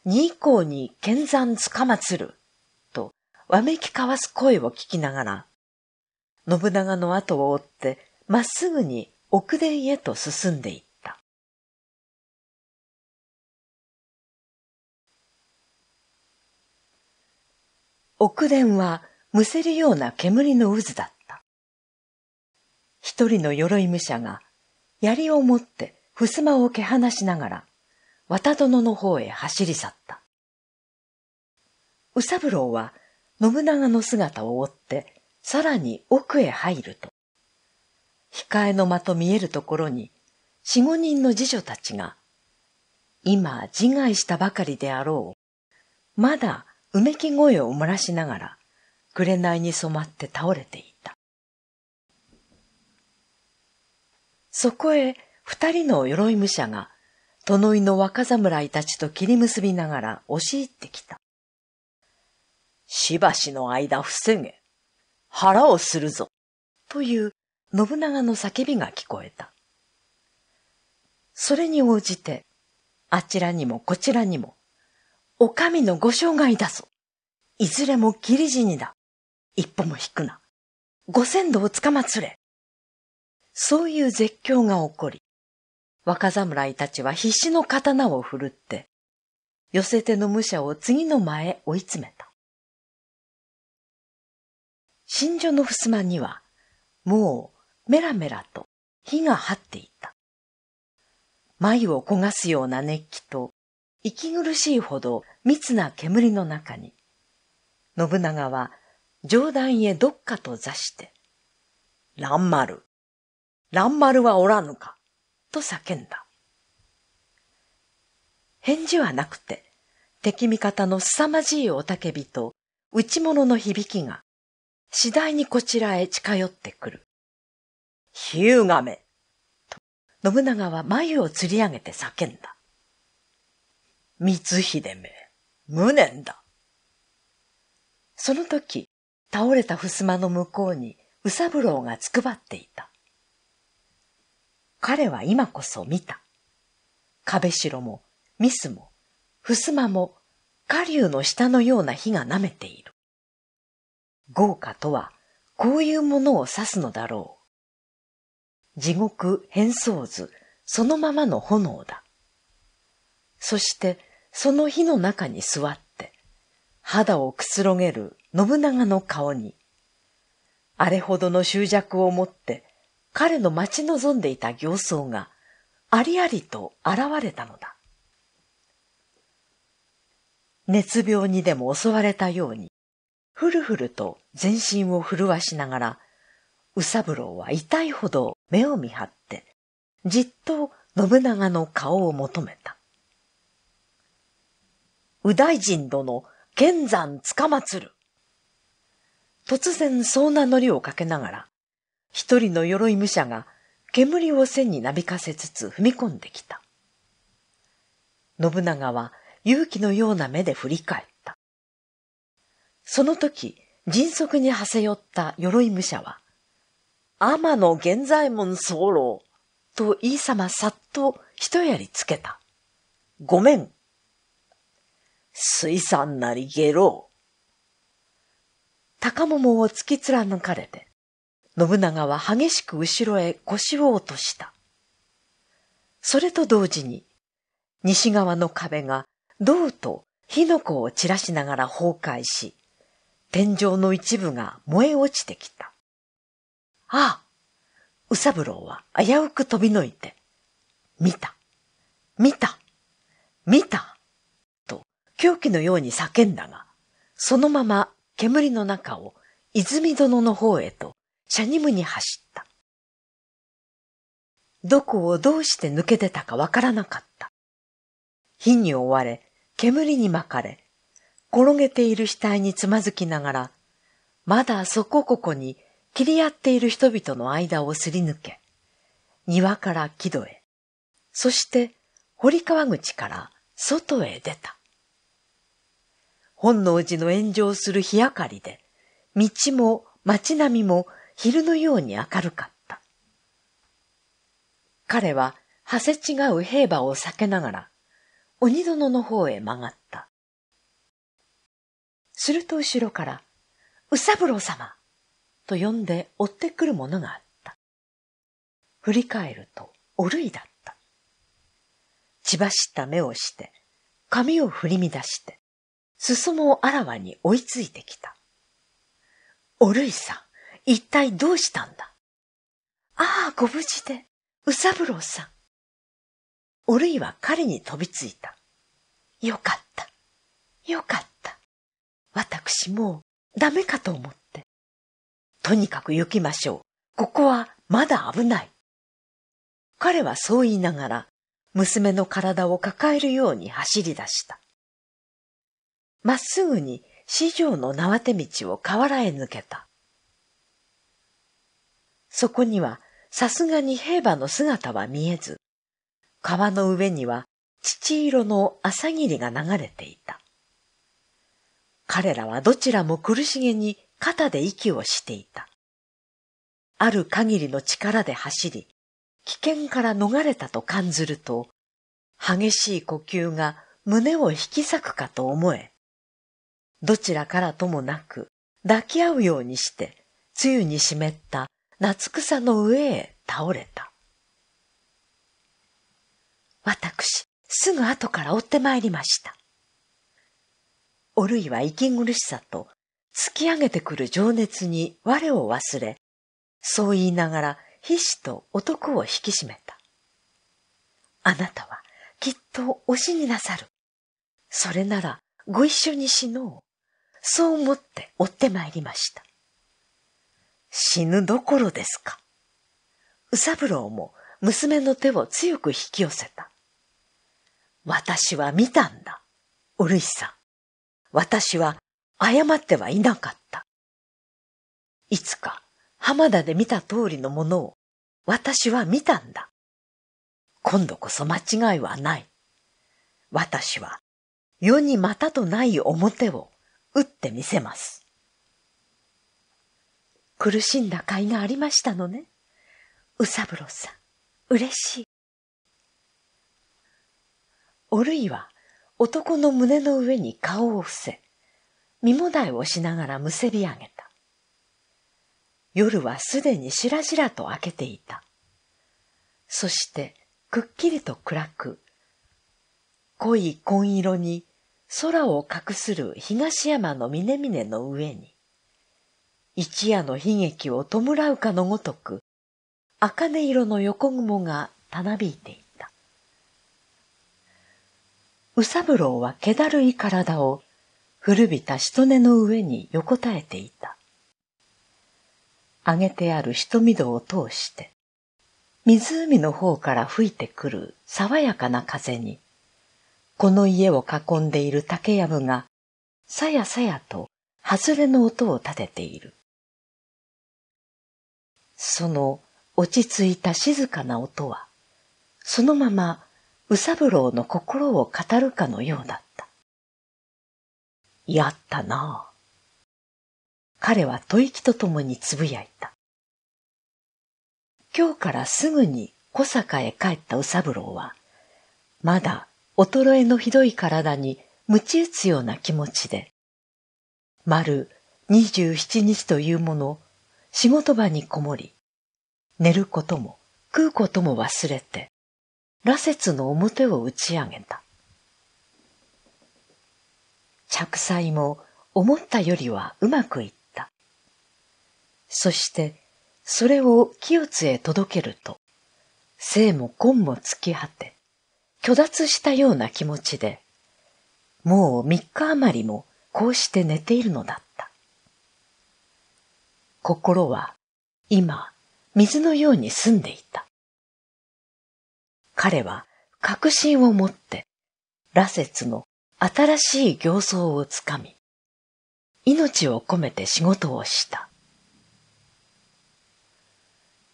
二以降に剣山つかまつる、と、わめき交わす声を聞きながら、信長の後を追って、まっすぐに奥殿へと進んでいった。奥殿は、むせるような煙の渦だった。一人の鎧武者が、槍を持って、襖を蹴放しながら、綿殿の方へ走り去った。宇三郎は信長の姿を追って、さらに奥へ入ると、控えの間と見えるところに、四五人の侍女たちが、今自害したばかりであろう、まだうめき声を漏らしながら、紅に染まって倒れていた。そこへ二人の鎧武者が殿井の若侍たちと切り結びながら押し入ってきた。しばしの間防げ。腹をするぞ。という信長の叫びが聞こえた。それに応じて、あちらにもこちらにも、お上のご障害だぞ。いずれも義理死にだ。一歩も引くな。ご先祖をつかまつれ。そういう絶叫が起こり、若侍たちは必死の刀を振るって、寄せての武者を次の間へ追い詰めた。新所の襖には、もう、メラメラと火が張っていた。眉を焦がすような熱気と、息苦しいほど密な煙の中に、信長は上段へどっかと座して、蘭丸、蘭丸はおらぬか。と叫んだ。返事はなくて、敵味方の凄まじい雄たけびと内物の響きが、次第にこちらへ近寄ってくる。ヒューガメと、信長は眉を吊り上げて叫んだ。光秀め、無念だ。その時、倒れた襖の向こうに、うさぶろうがつくばっていた。彼は今こそ見た。壁城も、ミスも、襖も、下流の下のような火が舐めている。豪華とは、こういうものを指すのだろう。地獄変装図、そのままの炎だ。そして、その火の中に座って、肌をくつろげる信長の顔に、あれほどの執着を持って彼の待ち望んでいた行走がありありと現れたのだ。熱病にでも襲われたように、ふるふると全身を震わしながら、宇三郎は痛いほど目を見張って、じっと信長の顔を求めた。右大臣殿、剣山つかまつる。突然そんな乗りをかけながら、一人の鎧武者が煙を背になびかせつつ踏み込んできた。信長は勇気のような目で振り返った。その時、迅速に馳せ寄った鎧武者は、天野源左衛門動といいささっと一槍つけた。ごめん。水産なりゲロ高桃を突き貫かれて、信長は激しく後ろへ腰を落とした。それと同時に、西側の壁が銅と火の粉を散らしながら崩壊し、天井の一部が燃え落ちてきた。ああ、宇三郎は危うく飛びのいて、見た、見た、見た、と狂気のように叫んだが、そのまま煙の中を泉殿の方へとチャニムに走った。どこをどうして抜けてたかわからなかった。火に追われ、煙に巻かれ、転げている死体につまずきながら、まだそこここに切り合っている人々の間をすり抜け、庭から木戸へ、そして堀川口から外へ出た。本能寺の炎上する日明かりで、道も街並みも昼のように明るかった。彼は、はせ違う兵馬を避けながら、鬼殿の方へ曲がった。すると後ろから、うさぶろ様と呼んで追ってくるものがあった。振り返ると、おるいだった。血走った目をして、髪を振り乱して、裾もあらわに追いついてきた。おるいさん、一体どうしたんだああ、ご無事で、うさぶろうさん。おるいは彼に飛びついた。よかった。よかった。私もうダメかと思って。とにかく行きましょう。ここはまだ危ない。彼はそう言いながら、娘の体を抱えるように走り出した。まっすぐに市場の縄手道を河原へ抜けた。そこにはさすがに兵馬の姿は見えず、川の上には土色の朝霧が流れていた。彼らはどちらも苦しげに肩で息をしていた。ある限りの力で走り、危険から逃れたと感ずると、激しい呼吸が胸を引き裂くかと思え、どちらからともなく抱き合うようにして、つゆに湿った夏草の上へ倒れた。私、すぐ後から追って参りました。おるいは息苦しさと、突き上げてくる情熱に我を忘れ、そう言いながら、必死と男を引き締めた。あなたは、きっと推しになさる。それなら、ご一緒に死のう。そう思って追って参りました。死ぬどころですか。うさぶろうも娘の手を強く引き寄せた。私は見たんだ、おるいさん。私は謝ってはいなかった。いつか浜田で見た通りのものを私は見たんだ。今度こそ間違いはない。私は世にまたとない表を打ってみせます。苦しんだ甲斐がありましたのね。うさぶろさん、嬉しい。おるいは男の胸の上に顔を伏せ、身もだいをしながらむせび上げた。夜はすでにしらしらと明けていた。そしてくっきりと暗く、濃い紺色に空を隠する東山の峰々の上に、一夜の悲劇を弔うかのごとく、茜色の横雲がたなびいていた。宇三郎は気だるい体を古びたしとねの上に横たえていた。あげてある瞳戸を通して、湖の方から吹いてくる爽やかな風に、この家を囲んでいる竹やぶが、さやさやと外れの音を立てている。その落ち着いた静かな音は、そのまま宇三郎の心を語るかのようだった。やったなあ。彼は吐息とともにつぶやいた。今日からすぐに小坂へ帰った宇三郎は、まだ衰えのひどい体にち打つような気持ちで、丸二十七日というもの仕事場にこもり、寝ることも食うことも忘れて、羅刹の表を打ち上げた。着彩も思ったよりはうまくいった。そして、それを清津へ届けると、生も根も突き果て、虚脱したような気持ちで、もう三日余りもこうして寝ているのだった。心は今水のように澄んでいた。彼は確信を持って羅刹の新しい行僧をつかみ、命を込めて仕事をした。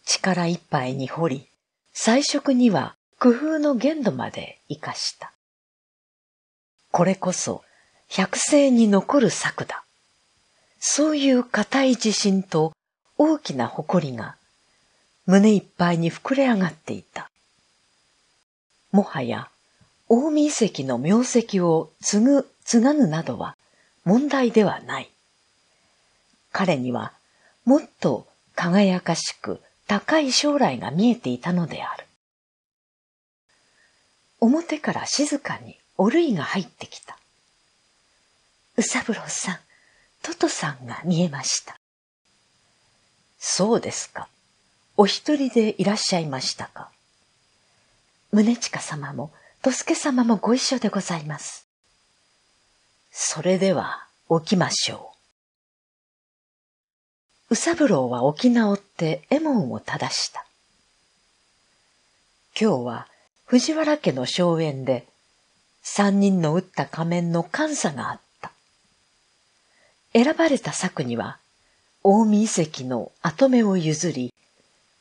力いっぱいに掘り、最初には工夫の限度まで活かした。これこそ百世に残る策だ。そういう固い自信と大きな誇りが胸いっぱいに膨れ上がっていた。もはや、大見遺跡の名跡を継ぐ、継がぬなどは問題ではない。彼にはもっと輝かしく高い将来が見えていたのである。表から静かにおるいが入ってきた。うさぶろうさん、トトさんが見えました。そうですか。お一人でいらっしゃいましたか。宗近様も、とすけ様もご一緒でございます。それでは、起きましょう。宇三郎は起き直ってエモンを正した。今日は藤原家の荘園で、三人の打った仮面の監査があっ選ばれた策には、近江遺跡の跡目を譲り、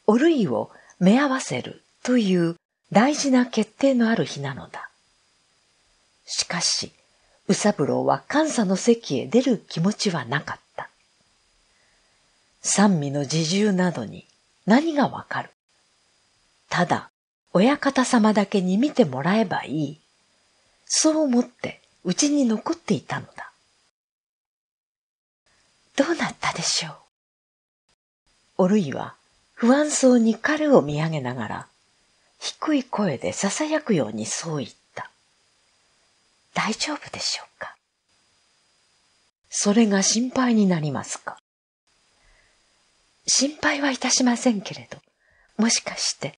おるいを目合わせるという大事な決定のある日なのだ。しかし、宇三郎は監査の席へ出る気持ちはなかった。三味の自重などに何がわかるただ、親方様だけに見てもらえばいい。そう思ってうちに残っていたのだ。どうなったでしょうおるいは不安そうに彼を見上げながら、低い声で囁くようにそう言った。大丈夫でしょうかそれが心配になりますか心配はいたしませんけれど、もしかして。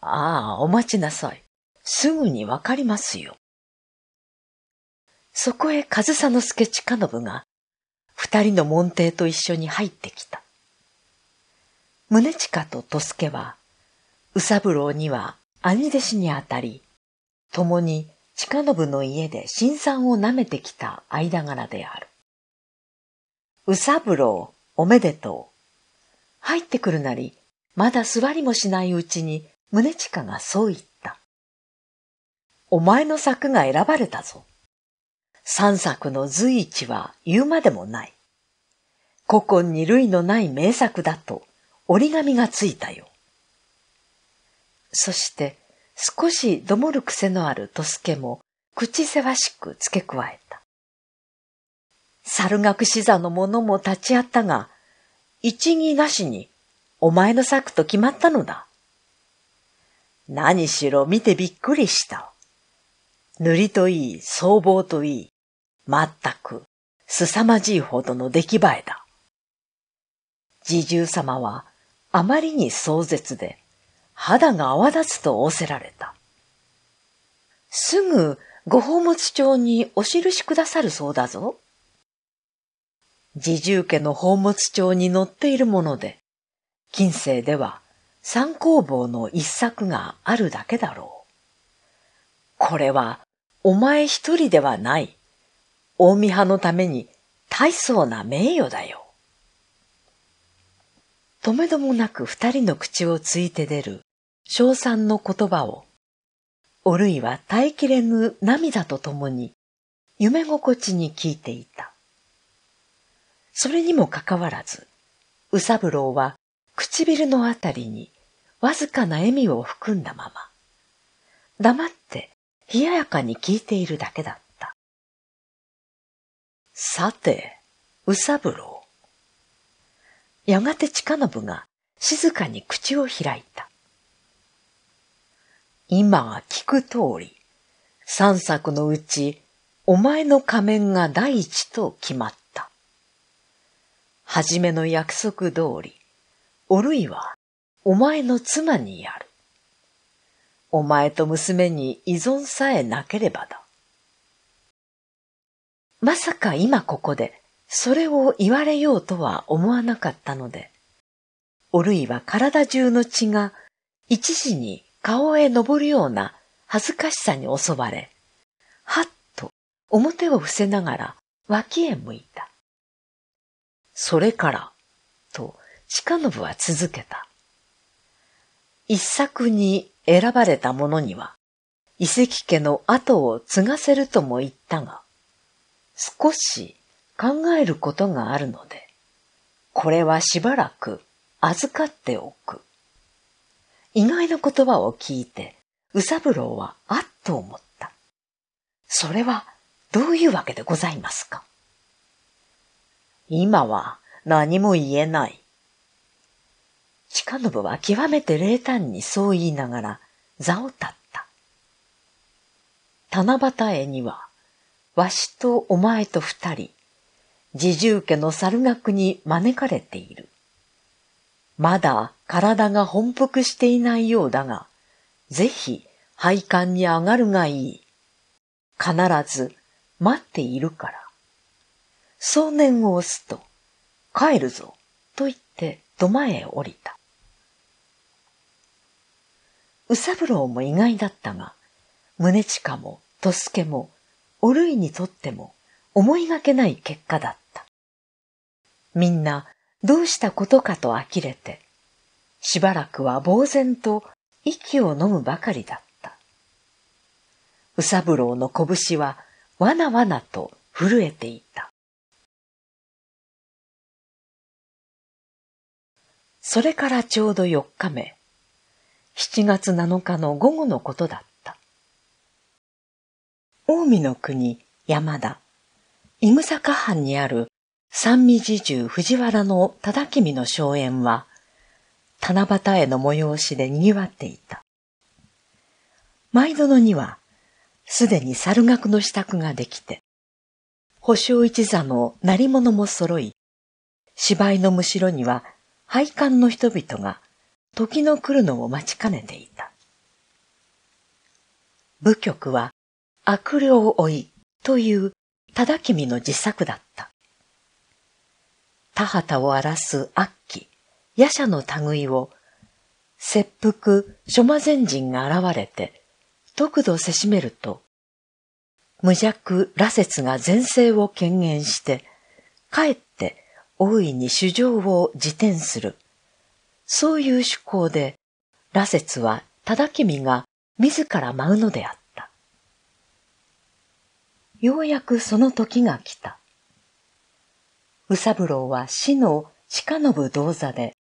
ああ、お待ちなさい。すぐにわかりますよ。そこへ上総介近信が二人の門弟と一緒に入ってきた。宗近と戸助は、宇三郎には兄弟子にあたり、共に近信の家で新参を舐めてきた間柄である。宇三郎、おめでとう。入ってくるなり、まだ座りもしないうちに宗近がそう言った。お前の作が選ばれたぞ。三作の随一は言うまでもない。古今に類のない名作だと折り紙がついたよ。そして少しどもる癖のあるとすけも口せわしく付け加えた。猿学士座の者も立ち会ったが、一義なしにお前の作と決まったのだ。何しろ見てびっくりした。塗りといい、僧帽といい、全く凄まじいほどの出来栄えだ。侍従様はあまりに壮絶で肌が泡立つと仰せられた。すぐご宝物帳にお印くださるそうだぞ。自重家の宝物帳に載っているもので、近世では三工房の一作があるだけだろう。これはお前一人ではない。大見派のために大層な名誉だよ。止めどもなく二人の口をついて出る称賛の言葉を、おるいは耐えきれぬ涙とともに夢心地に聞いていた。それにもかかわらず、宇三郎は唇のあたりにわずかな笑みを含んだまま、黙って冷ややかに聞いているだけだった。さて、宇三郎。やがて近信が静かに口を開いた。今は聞く通り、三作のうち、お前の仮面が第一と決まった。はじめの約束通り、おるいは、お前の妻にやる。お前と娘に依存さえなければだ。まさか今ここで、それを言われようとは思わなかったので、おるいは体中の血が一時に顔へ昇るような恥ずかしさに襲われ、はっと表を伏せながら脇へ向いた。それから、と近信は続けた。一作に選ばれた者には、遺跡家の後を継がせるとも言ったが、少し考えることがあるので、これはしばらく預かっておく。意外な言葉を聞いて、ぶ三郎はあっと思った。それはどういうわけでございますか今は何も言えない。近信は極めて冷淡にそう言いながら座を立った。七夕絵にはわしとお前と二人、自重家の猿楽に招かれている。まだ体が本服していないようだが、ぜひ配管に上がるがいい。必ず待っているから。想念を押すと、帰るぞ、と言って土間へ降りた。宇三郎も意外だったが、宗近も、とすけも、おるいにとっても思いがけない結果だった。みんなどうしたことかと呆れて、しばらくは呆然と息を飲むばかりだった。宇三郎の拳はわなわなと震えていた。それからちょうど四日目、七月七日の午後のことだった。近江の国山田、いぐさ藩にある三味侍従藤原の忠君の荘園は、七夕への催しで賑わっていた。毎度のには、すでに猿楽の支度ができて、保証一座の鳴り物も揃い、芝居のむしろには配管の人々が時の来るのを待ちかねていた。部局は悪霊追いという忠君の自作だった。田畑を荒らす悪鬼、夜叉の類を、切腹、諸魔善人が現れて、得度せしめると、無弱羅刹が前世を権限して、かえって大いに主情を自転する。そういう趣向で、羅刹は忠君が自ら舞うのであった。ようやくその時が来た。宇三郎は死の近信銅座で、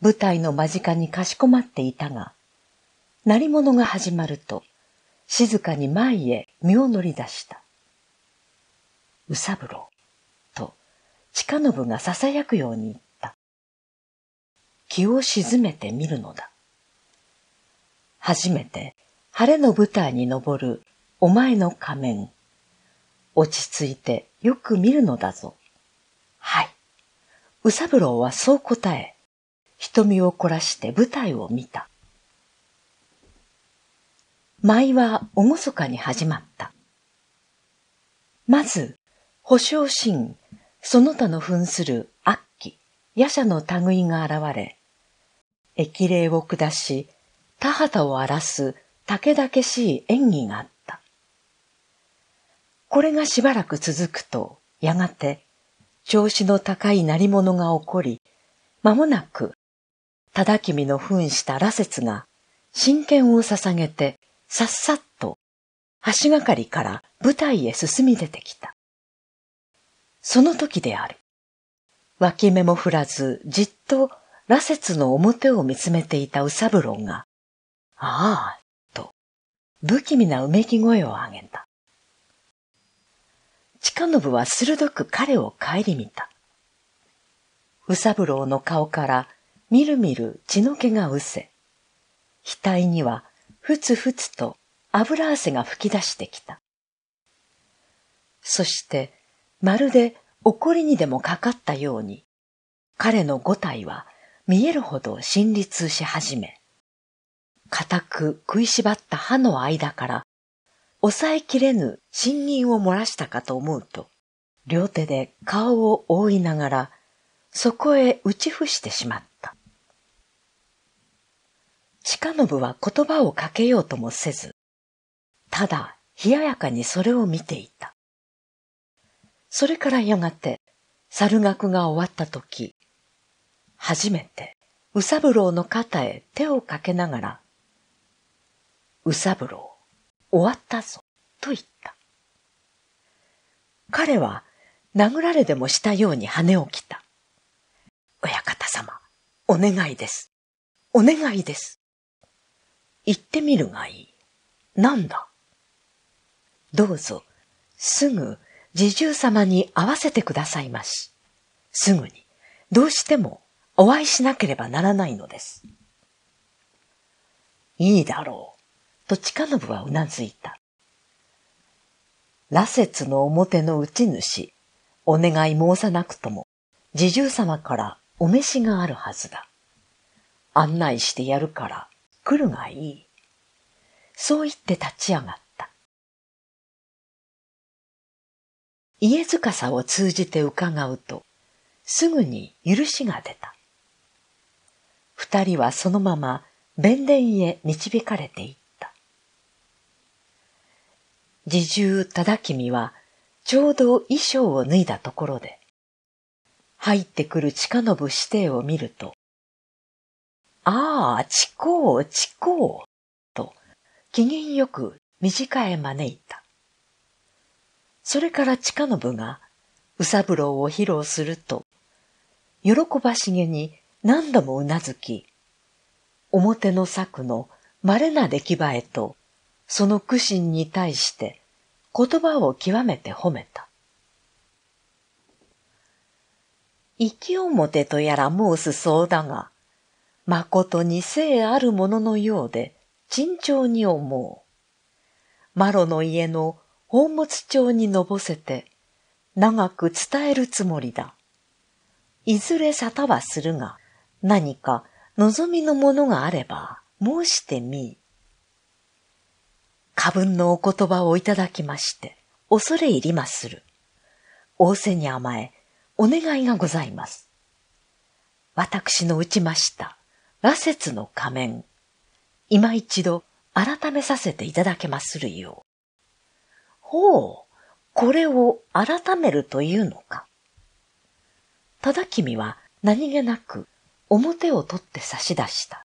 舞台の間近にかしこまっていたが、鳴り物が始まると、静かに前へ身を乗り出した。宇三郎、と、近信が囁くように言った。気を沈めてみるのだ。初めて、晴れの舞台に登るお前の仮面、落ち着いてよく見るのだぞ。はい。宇三郎はそう答え、瞳を凝らして舞台を見た。舞はおそかに始まった。まず、保証神、その他の扮する悪鬼、夜叉の類が現れ、駅礼を下し、田畑を荒らす武田けしい演技があっこれがしばらく続くと、やがて、調子の高い鳴り物が起こり、まもなく、忠君の扮した羅刹が、真剣を捧げて、さっさっと、橋がかりから舞台へ進み出てきた。その時である。脇目も振らず、じっと羅刹の表を見つめていた宇三郎が、ああ、と、不気味なうめき声を上げた。近信は鋭く彼を顧みた。宇三郎の顔からみるみる血の気がうせ、額にはふつふつと油汗が噴き出してきた。そして、まるで怒りにでもかかったように、彼の五体は見えるほど心理痛し始め、固く食いしばった歯の間から抑えきれぬ信任を漏らしたかと思うと、両手で顔を覆いながら、そこへ打ち伏してしまった。近信は言葉をかけようともせず、ただ冷ややかにそれを見ていた。それからやがて、猿学が終わった時、初めて、ぶ三郎の肩へ手をかけながら、ぶ三郎、終わったぞ、と言った。彼は殴られでもしたように羽を起きた。親方様、お願いです。お願いです。言ってみるがいい。なんだどうぞ、すぐ、侍従様に会わせてくださいまし。すぐに、どうしてもお会いしなければならないのです。いいだろう。と近信はうなずいた。羅刹の表の打ち主、お願い申さなくとも、侍従様からお召しがあるはずだ。案内してやるから来るがいい。そう言って立ち上がった。家塚さを通じて伺うと、すぐに許しが出た。二人はそのまま弁殿へ導かれていっ自重忠君は、ちょうど衣装を脱いだところで、入ってくる近信指定を見ると、ああ、ちこう、ちこう、と、機嫌よく短い招いた。それから近信が、うさぶろうを披露すると、喜ばしげに何度もうなずき、表の柵の稀な出来栄えとその苦心に対して言葉を極めて褒めた。生き表とやら申すそうだが、誠に聖あるもののようで慎重に思う。マロの家の宝物帳にのぼせて、長く伝えるつもりだ。いずれ沙汰はするが、何か望みのものがあれば申してみい。過分のお言葉をいただきまして、恐れ入りまする。仰せに甘え、お願いがございます。私の打ちました、羅刹の仮面、今一度改めさせていただけまするよう。ほう、これを改めるというのか。ただ君は何気なく表を取って差し出した。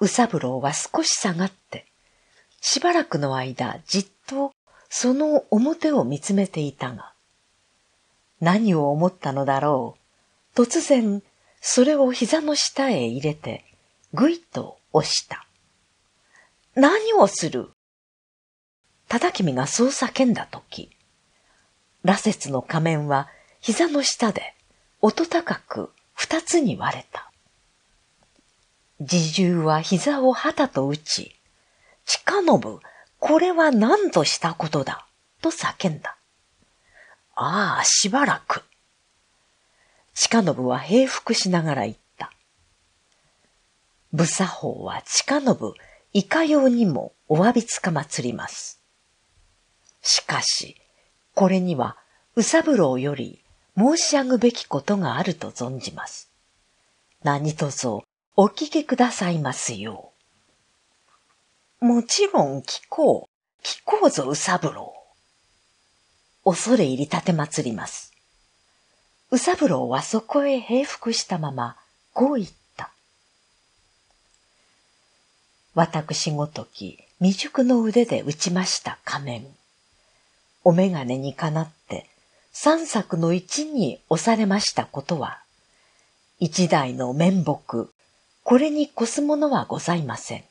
宇三郎は少し下がってしばらくの間じっとその表を見つめていたが、何を思ったのだろう。突然、それを膝の下へ入れて、ぐいと押した。何をする忠君がそう叫んだとき、羅刹の仮面は膝の下で音高く二つに割れた。自重は膝を旗と打ち、近信、これは何としたことだ、と叫んだ。ああ、しばらく。近信は平伏しながら言った。武作法は近信、いかようにもお詫びつかまつります。しかし、これには、宇三郎より申し上ぐべきことがあると存じます。何卒お聞きくださいますよう。もちろん聞こう。聞こうぞ、うさぶろう。恐れ入り立てまつります。うさぶろうはそこへ平伏したまま、こう言った。私ごとき、未熟の腕で打ちました仮面。お眼鏡にかなって、三作の一に押されましたことは、一代の面目、これに越すものはございません。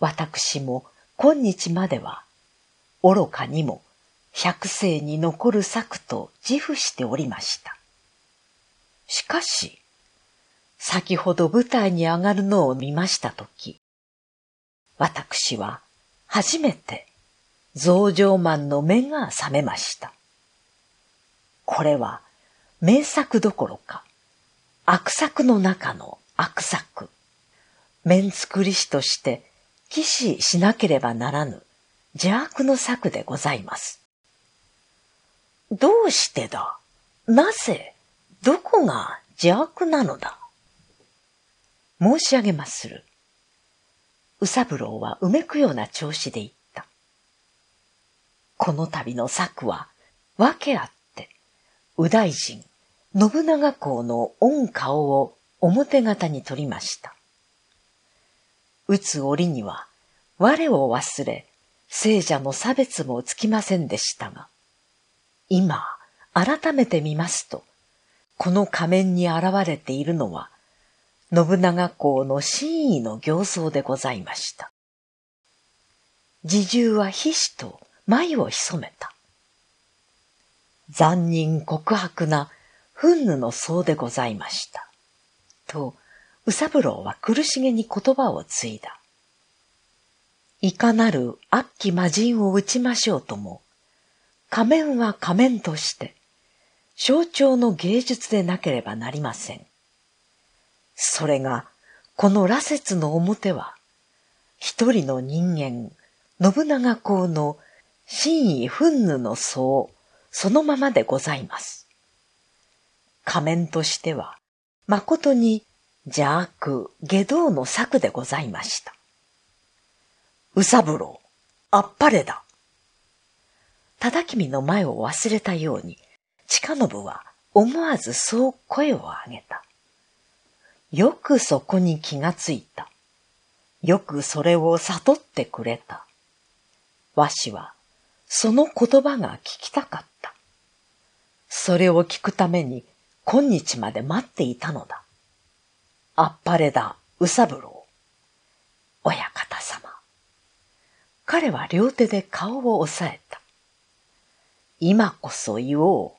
私も今日までは、愚かにも百世に残る策と自負しておりました。しかし、先ほど舞台に上がるのを見ましたとき、私は初めて増上マンの目が覚めました。これは名作どころか、悪作の中の悪作。面作り師として起死しなければならぬ邪悪の策でございます。どうしてだなぜどこが邪悪なのだ申し上げまする。ぶろうはうめくような調子で言った。この度の策は、わけあって、右大臣、信長公の御顔を表方に取りました。打つ折には、我を忘れ、聖者の差別もつきませんでしたが、今、改めて見ますと、この仮面に現れているのは、信長公の真意の行僧でございました。自重は皮脂と眉を潜めた。残忍告白な憤怒の僧でございました。と、宇三郎は苦しげに言葉を継いだ。いかなる悪鬼魔人を打ちましょうとも、仮面は仮面として、象徴の芸術でなければなりません。それが、この羅刹の表は、一人の人間、信長公の真意憤怒の層、そのままでございます。仮面としては、誠に邪悪、下道の策でございました。うさぶろう、あっぱれだ。忠君の前を忘れたように、近信は思わずそう声を上げた。よくそこに気がついた。よくそれを悟ってくれた。わしは、その言葉が聞きたかった。それを聞くために、今日まで待っていたのだ。あっぱれだ、うさぶろう。親方様。彼は両手で顔を押さえた。今こそ言おう。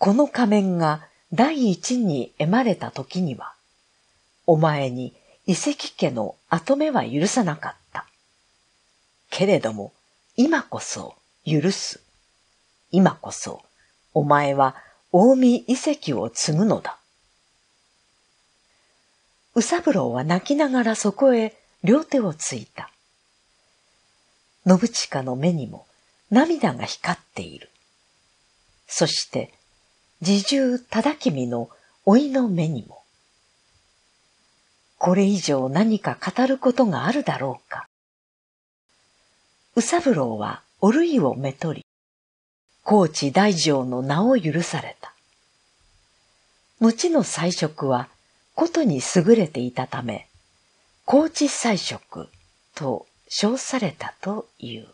この仮面が第一に得まれた時には、お前に遺跡家の跡目は許さなかった。けれども、今こそ許す。今こそ、お前は近江遺跡を継ぐのだ。宇三郎は泣きながらそこへ両手をついた。信近の目にも涙が光っている。そして、自重忠君の老いの目にも。これ以上何か語ることがあるだろうか。宇三郎はおるいをめとり、高知大将の名を許された。後の彩色はことに優れていたため、高知彩色と称されたという。